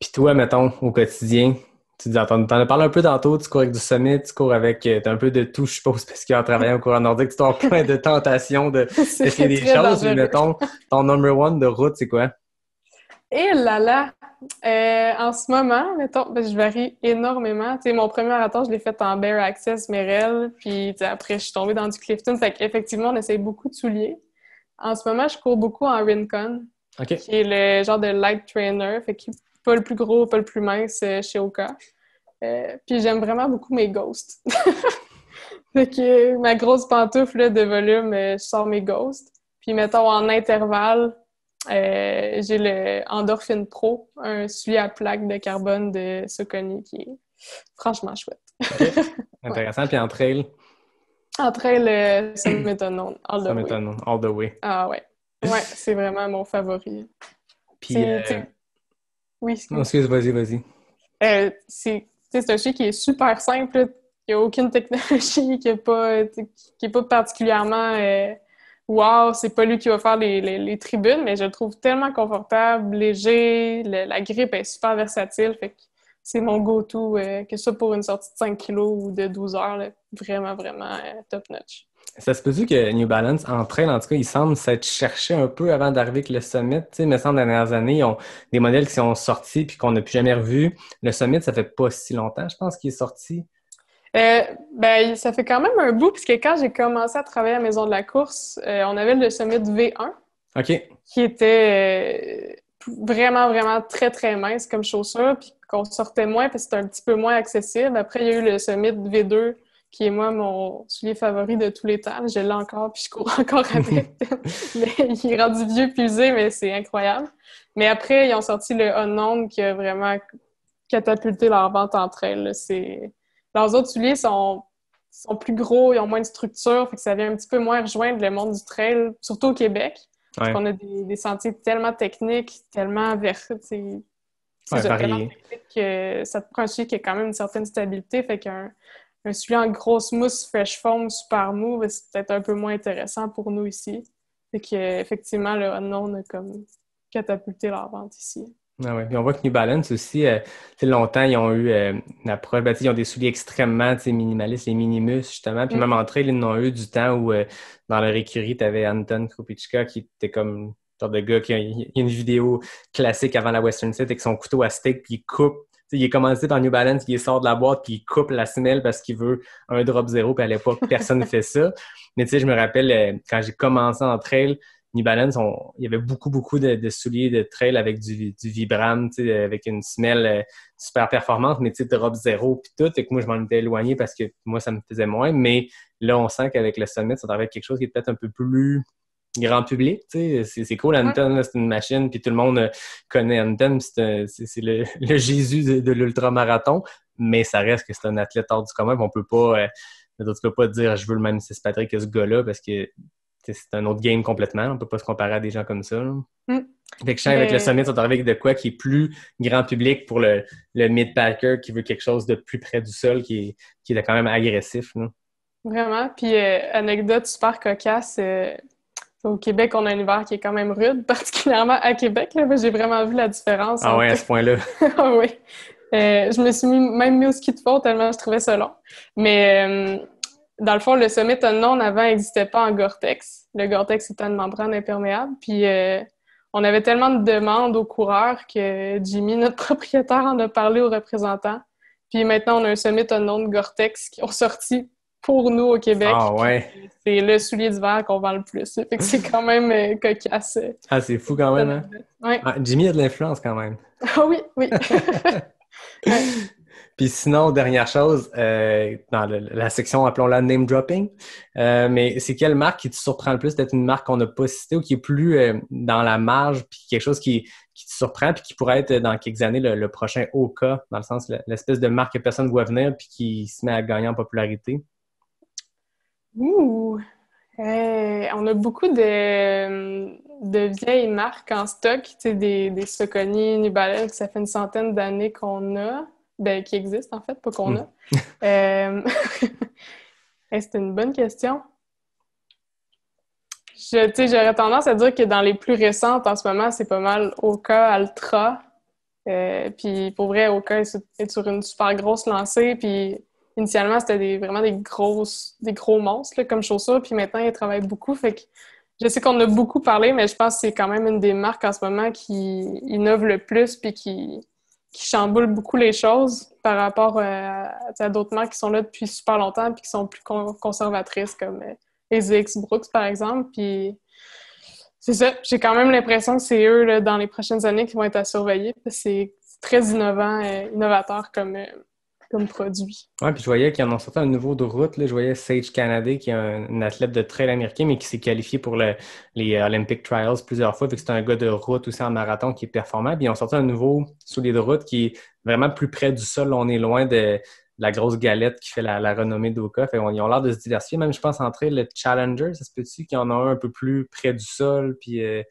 B: Puis toi, mettons, au quotidien, tu dis, t'en as parlé un peu tantôt, tu cours avec du sommet, tu cours avec euh, un peu de tout, je suppose, *laughs* parce qu'en travaillant au courant nordique, tu en plein de tentations de *laughs* de, des choses. Mais mettons, ton number one de route, c'est quoi?
A: Et eh là là! Euh, en ce moment, mettons, ben, je varie énormément. sais, mon premier marathon, je l'ai fait en Bear Access Merrell, puis après, je suis tombée dans du Clifton. Fait qu'effectivement, on essaye beaucoup de souliers. En ce moment, je cours beaucoup en Rincon, okay. qui est le genre de light trainer, fait qui pas le plus gros, pas le plus mince euh, chez Oka. Euh, puis j'aime vraiment beaucoup mes ghosts. *laughs* fait que ma grosse pantoufle de volume, euh, je sors mes ghosts. Puis mettons en intervalle, euh, j'ai le Endorphine Pro, un suivi à plaque de carbone de Soconi qui est franchement chouette. *laughs*
B: Intéressant. Puis en trail?
A: En trail, euh, ça m'étonne All the
B: way. All the way.
A: Ah ouais. Ouais, c'est vraiment mon favori. Puis. Euh, oui. Excuse, vas-y, vas-y. c'est un chien qui est super simple. Il n'y a aucune technologie *laughs* qui n'est pas, pas particulièrement wow, c'est pas lui qui va faire les, tribunes, mais je le trouve tellement confortable, léger, la grippe est super versatile, fait que c'est mon go-to, euh, que ce soit pour une sortie de 5 kg ou de 12 heures, vraiment, vraiment euh, top-notch.
B: Ça se peut-tu que New Balance en entraîne, en tout cas, il semble s'être cherché un peu avant d'arriver avec le Summit. Tu sais, mais me dernières années, ils ont des modèles qui sont sortis puis qu'on n'a plus jamais revus. Le Summit, ça fait pas si longtemps, je pense, qu'il est sorti.
A: Euh, ben, ça fait quand même un bout, puisque quand j'ai commencé à travailler à la Maison de la Course, euh, on avait le Summit V1. Qui était euh, vraiment, vraiment très, très mince comme chaussure, puis qu'on sortait moins, que c'était un petit peu moins accessible. Après, il y a eu le Summit V2, qui est moi mon soulier favori de tous les temps. Je l'ai encore, puis je cours *laughs* encore avec. *laughs* Mais il est rendu vieux, puis mais c'est incroyable. Mais après, ils ont sorti le Unknown, qui a vraiment catapulté leur vente entre elles. C'est les autres souliers sont, plus gros, ils ont moins de structure, fait que ça vient un petit peu moins rejoindre le monde du trail, surtout au Québec. Parce qu'on a des, sentiers tellement techniques, tellement vers, que ça te prend un soulier qui a quand même une certaine stabilité, fait qu'un un soulier en grosse mousse, fresh foam, super mou, ben, c'est peut-être un peu moins intéressant pour nous ici. Fait qu'effectivement, le non a comme catapulté leur vente ici.
B: Ah on voit que New Balance aussi, euh, longtemps, ils ont eu euh, une ben, ils ont des souliers extrêmement minimalistes, les minimus, justement. Puis mm. même en trail, ils ont eu du temps où, euh, dans leur écurie, tu avais Anton Krupichka qui était comme sorte de gars qui a, une vidéo classique avant la Western City avec son couteau à steak, puis il coupe. il est commencé dans New Balance, il sort de la boîte, puis il coupe la semelle parce qu'il veut un drop zéro, puis à l'époque, personne ne *laughs* fait ça. Mais tu sais, je me rappelle, quand j'ai commencé en trail, New Balance, il y avait beaucoup, beaucoup de, souliers de trail avec du, du Vibram, avec une semelle euh, super performante, mais tu drop zéro puis tout. Et que moi, je m'en étais éloigné parce que moi, ça me faisait moins. Mais là, on sent qu'avec le Summit, ça être quelque chose qui est peut-être un peu plus grand public. C'est cool, Anton, c'est une machine, puis tout le monde euh, connaît Anton, c'est le, *laughs* Jésus de, l'ultra-marathon, mais ça reste que c'est un athlète hors du commun, on peut pas. Euh, pas dire je veux le même Patrick que ce gars-là parce que c'est un autre game complètement. On ne peut pas se comparer à des gens comme ça. Mm. Fait que je avec le Summit, on travaille avec de quoi qui est plus grand public pour le, le mid-packer qui veut quelque chose de plus près du sol, qui est, quand même agressif.
A: Vraiment. Puis, euh, anecdote super cocasse, euh, au Québec, on a un hiver qui est quand même rude, *laughs* particulièrement à Québec. j'ai vraiment vu la différence. Ah ouais, à ce point-là. *laughs* ah oui. Euh, je me suis même mis au ski de fond tellement je trouvais ça long. Mais dans le fond, le Summit tonne non avant n'existait pas en Gore-Tex. Le Gore-Tex était une membrane imperméable. Puis euh, on avait tellement de demandes aux coureurs que Jimmy, notre *laughs* propriétaire, en a parlé aux représentants. Puis maintenant, on a un Summit Unknown Gore-Tex qui ont sorti pour nous au Québec. Ah ouais. C'est le soulier d'hiver qu'on vend le plus. c'est quand même euh, cocasse.
B: Ah, c'est fou quand même, hein? Ah, Jimmy a de l'influence quand même. Ah oui, oui. *laughs* Puis sinon, dernière chose, euh, dans la section, appelons-la name dropping, euh, mais c'est quelle marque qui te surprend le plus d'être une marque qu'on n'a pas citée ou qui est plus euh, dans la marge, puis quelque chose qui, te surprend, puis qui pourrait être dans quelques années le, prochain Oka, dans le sens, l'espèce de marque que personne ne voit venir, puis qui se met à gagner en popularité?
A: Ouh! on a beaucoup de, vieilles marques en stock, des, des Soconi, Nubalev, ça fait une centaine d'années qu'on a ben, qui existe en fait, pas qu'on hmm. a. euh... *laughs* C'est une bonne question. J'aurais tendance à dire que dans les plus récentes en ce moment, c'est pas mal Oka, Altra. Euh, puis pour vrai, Oka est sur une super grosse lancée. Puis initialement, c'était vraiment des, grosses, des gros monstres comme chaussures. Puis maintenant, ils travaillent beaucoup. Fait que je sais qu'on a beaucoup parlé, mais je pense que c'est quand même une des marques en ce moment qui innove le plus puis qui, qui chamboule beaucoup les choses par rapport euh, à d'autres marques qui sont là depuis super longtemps puis qui sont plus conservatrices, comme les euh, Brooks, par exemple. Puis c'est ça, j'ai quand même l'impression que c'est eux, là, dans les prochaines années, qui vont être à surveiller. C'est très innovant, et euh, innovateur comme, comme produit.
B: Oui, puis je voyais qu'il y en a sorti un nouveau de route. Je voyais Sage Canadé, qui est un, athlète de trail américain, mais qui s'est qualifié pour les euh, Olympic Trials plusieurs fois, vu que c'est un gars de route aussi en marathon qui est performant. Puis ils ont sorti un nouveau sous les deux routes qui est vraiment plus près du sol. On est loin de, la grosse galette qui fait la, renommée d'Oka. ils ont l'air de se diversifier. Même, je pense, entrer le Challenger, ça se peut-tu qu'il y en a un un peu plus près du sol? Puis euh,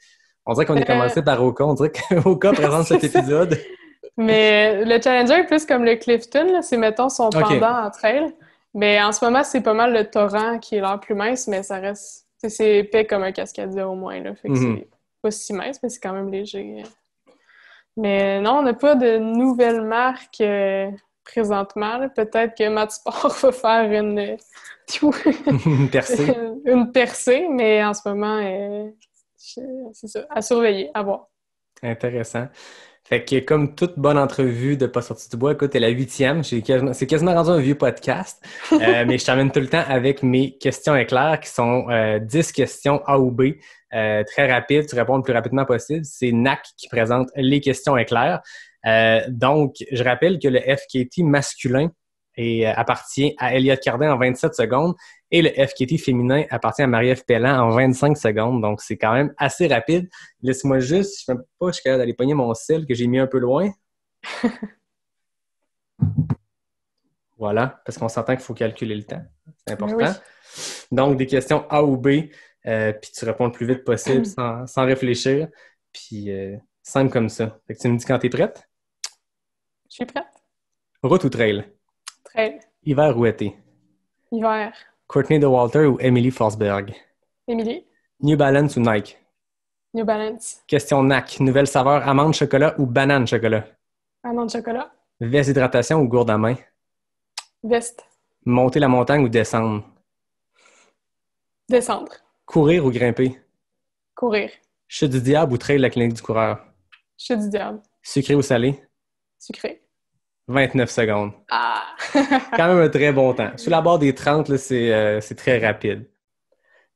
B: on dirait qu'on est euh. commencé par Oka. On dirait qu'Oka *laughs* présente cet *laughs* épisode.
A: Mais le Challenger est plus comme le Clifton, c'est mettons son pendant entre elles. Mais en ce moment, c'est pas mal le torrent qui est l'air plus mince, mais ça reste. C'est épais comme un cascadier au moins. Là. Fait que mhm. c'est pas si mince, mais c'est quand même léger. Mais non, on n'a pas de nouvelle marque euh, présentement. Peut-être que Sport *laughs* va faire une... Euh, une *laughs* percée. une percée, mais en ce moment, euh, c'est ça, à surveiller, à voir.
B: Intéressant. Fait que comme toute bonne entrevue de Pas sorti du bois, écoute, t'es la huitième. C'est quasiment rendu un vieux podcast. *laughs* Euh, mais je t'amène tout le temps avec mes questions éclairs qui sont 10 euh, questions A ou B. Euh, très rapide, tu réponds le plus rapidement possible. C'est NAC qui présente les questions éclairs. donc, je rappelle que le FKT masculin appartient à Elliott Cardin en 27 secondes et le FKT féminin appartient à Marie-Ève Pellant en 25 secondes. Donc, c'est quand même assez rapide. Laisse-moi juste, je ne pas, je suis capable d'aller pogner mon sel que j'ai mis un peu loin. *laughs* voilà, parce qu'on s'entend qu'il faut calculer le temps. C'est important. Donc, des questions A ou B, euh, puis tu réponds le plus vite possible *clears throat* sans, réfléchir. Puis, euh, simple comme ça. Fait que tu me dis quand tu es prête? Je suis prête. Route ou trail? Trail. Hiver ou été? Hiver. Courtney DeWalter ou Emily Forsberg? Emily. New Balance ou Nike?
A: New Balance.
B: Question NAC. Nouvelle saveur amande chocolat ou banane chocolat?
A: Amande chocolat.
B: Veste hydratation ou gourde à main? Veste. Monter la montagne ou descendre? Descendre. Courir ou grimper? Courir. Chute du diable ou trail la clinique du coureur?
A: Chute du diable.
B: Sucré ou salé? Sucré. 29 secondes.
A: Ah! *laughs*
B: Quand même un très bon temps. Sous la barre des 30, euh, c'est très rapide.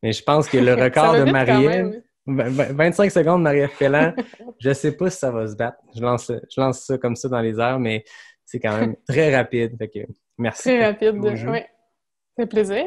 B: Mais je pense que le *laughs* record de marie 25 secondes, Marie-Ève *laughs* je ne sais pas si ça va se battre. Je lance, je lance ça comme ça dans les airs, mais c'est quand même très rapide. Fait que merci. Très rapide, oui. C'est fait plaisir.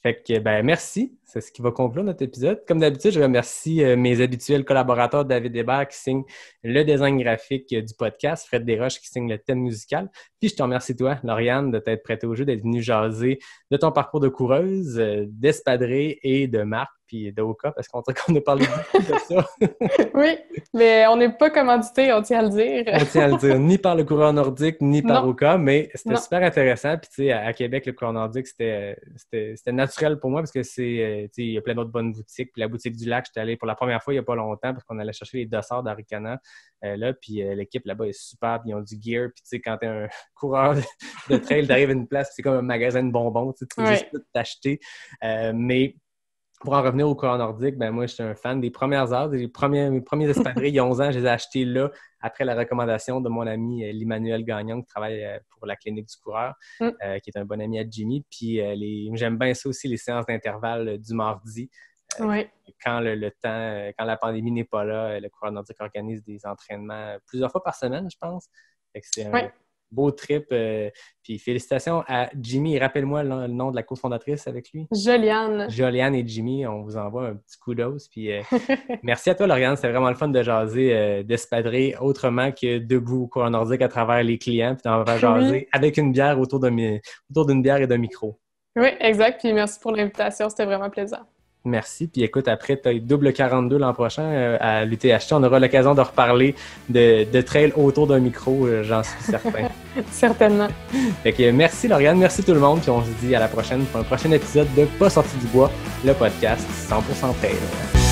B: Fait que, ben, merci c'est ce qui va conclure notre épisode. Comme d'habitude, je remercie euh, mes habituels collaborateurs David Hébert qui signe le design graphique euh, du podcast, Fred Desroches qui signe le thème musical. Puis je te remercie toi, Lauriane, de t'être prêtée au jeu, d'être venue jaser de ton parcours de coureuse, euh, d'espadrée et de marque, puis d'Oka, parce qu'on sait qu'on a parlé beaucoup de ça.
A: *laughs* oui, mais on n'est pas commandité, on tient à le dire. on tient à le dire,
B: ni par le coureur nordique, ni par Oka, mais c'était super intéressant. Puis tu sais, à Québec, le coureur nordique, c'était naturel pour moi parce que c'est euh, il y a plein d'autres bonnes boutiques. Puis la boutique du lac, j'étais allé pour la première fois il n'y a pas longtemps parce qu'on allait chercher les dossards d'Aricana. Euh, là, puis euh, l'équipe là-bas est superbe. Ils ont du gear. Puis tu sais, quand t'es un *laughs* coureur de, trail, t'arrives à une place, c'est comme un magasin de bonbons. Tu peux juste t'acheter. mais pour en revenir au coureur nordique, ben moi, suis un fan des premières heures, des premiers, mes premiers espadrilles, il y a 11 ans, je les ai achetés là, après la recommandation de mon ami Emmanuel euh, Gagnon, qui travaille euh, pour la clinique du coureur, mm. euh, qui est un bon ami à Jimmy. Puis j'aime bien ça aussi, les séances d'intervalle du mardi. Quand le, temps, quand la pandémie n'est pas là, le coureur nordique organise des entraînements plusieurs fois par semaine, je pense. C'est beau trip. Euh, puis félicitations à Jimmy. Rappelle-moi le, nom de la cofondatrice avec lui.
A: Joliane.
B: Joliane et Jimmy, on vous envoie un petit kudos. Puis euh, *laughs* merci à toi, Lauriane. C'est vraiment le fun de jaser, euh, d'espadrer autrement que debout au courant nordique à travers les clients. Puis d'en faire jaser avec une bière autour d'une bière et d'un micro.
A: Oui, exact. Puis merci pour l'invitation. C'était vraiment plaisant.
B: Merci. Puis écoute, après, tu as double 42 l'an prochain euh, à l'UTHT. On aura l'occasion de reparler de, de trail autour d'un micro, euh, j'en suis certain. *laughs* Certainement. Fait que, merci Lauriane, merci tout le monde. Puis on se dit à la prochaine pour un prochain épisode de Pas sorti du bois, le podcast 100% trail.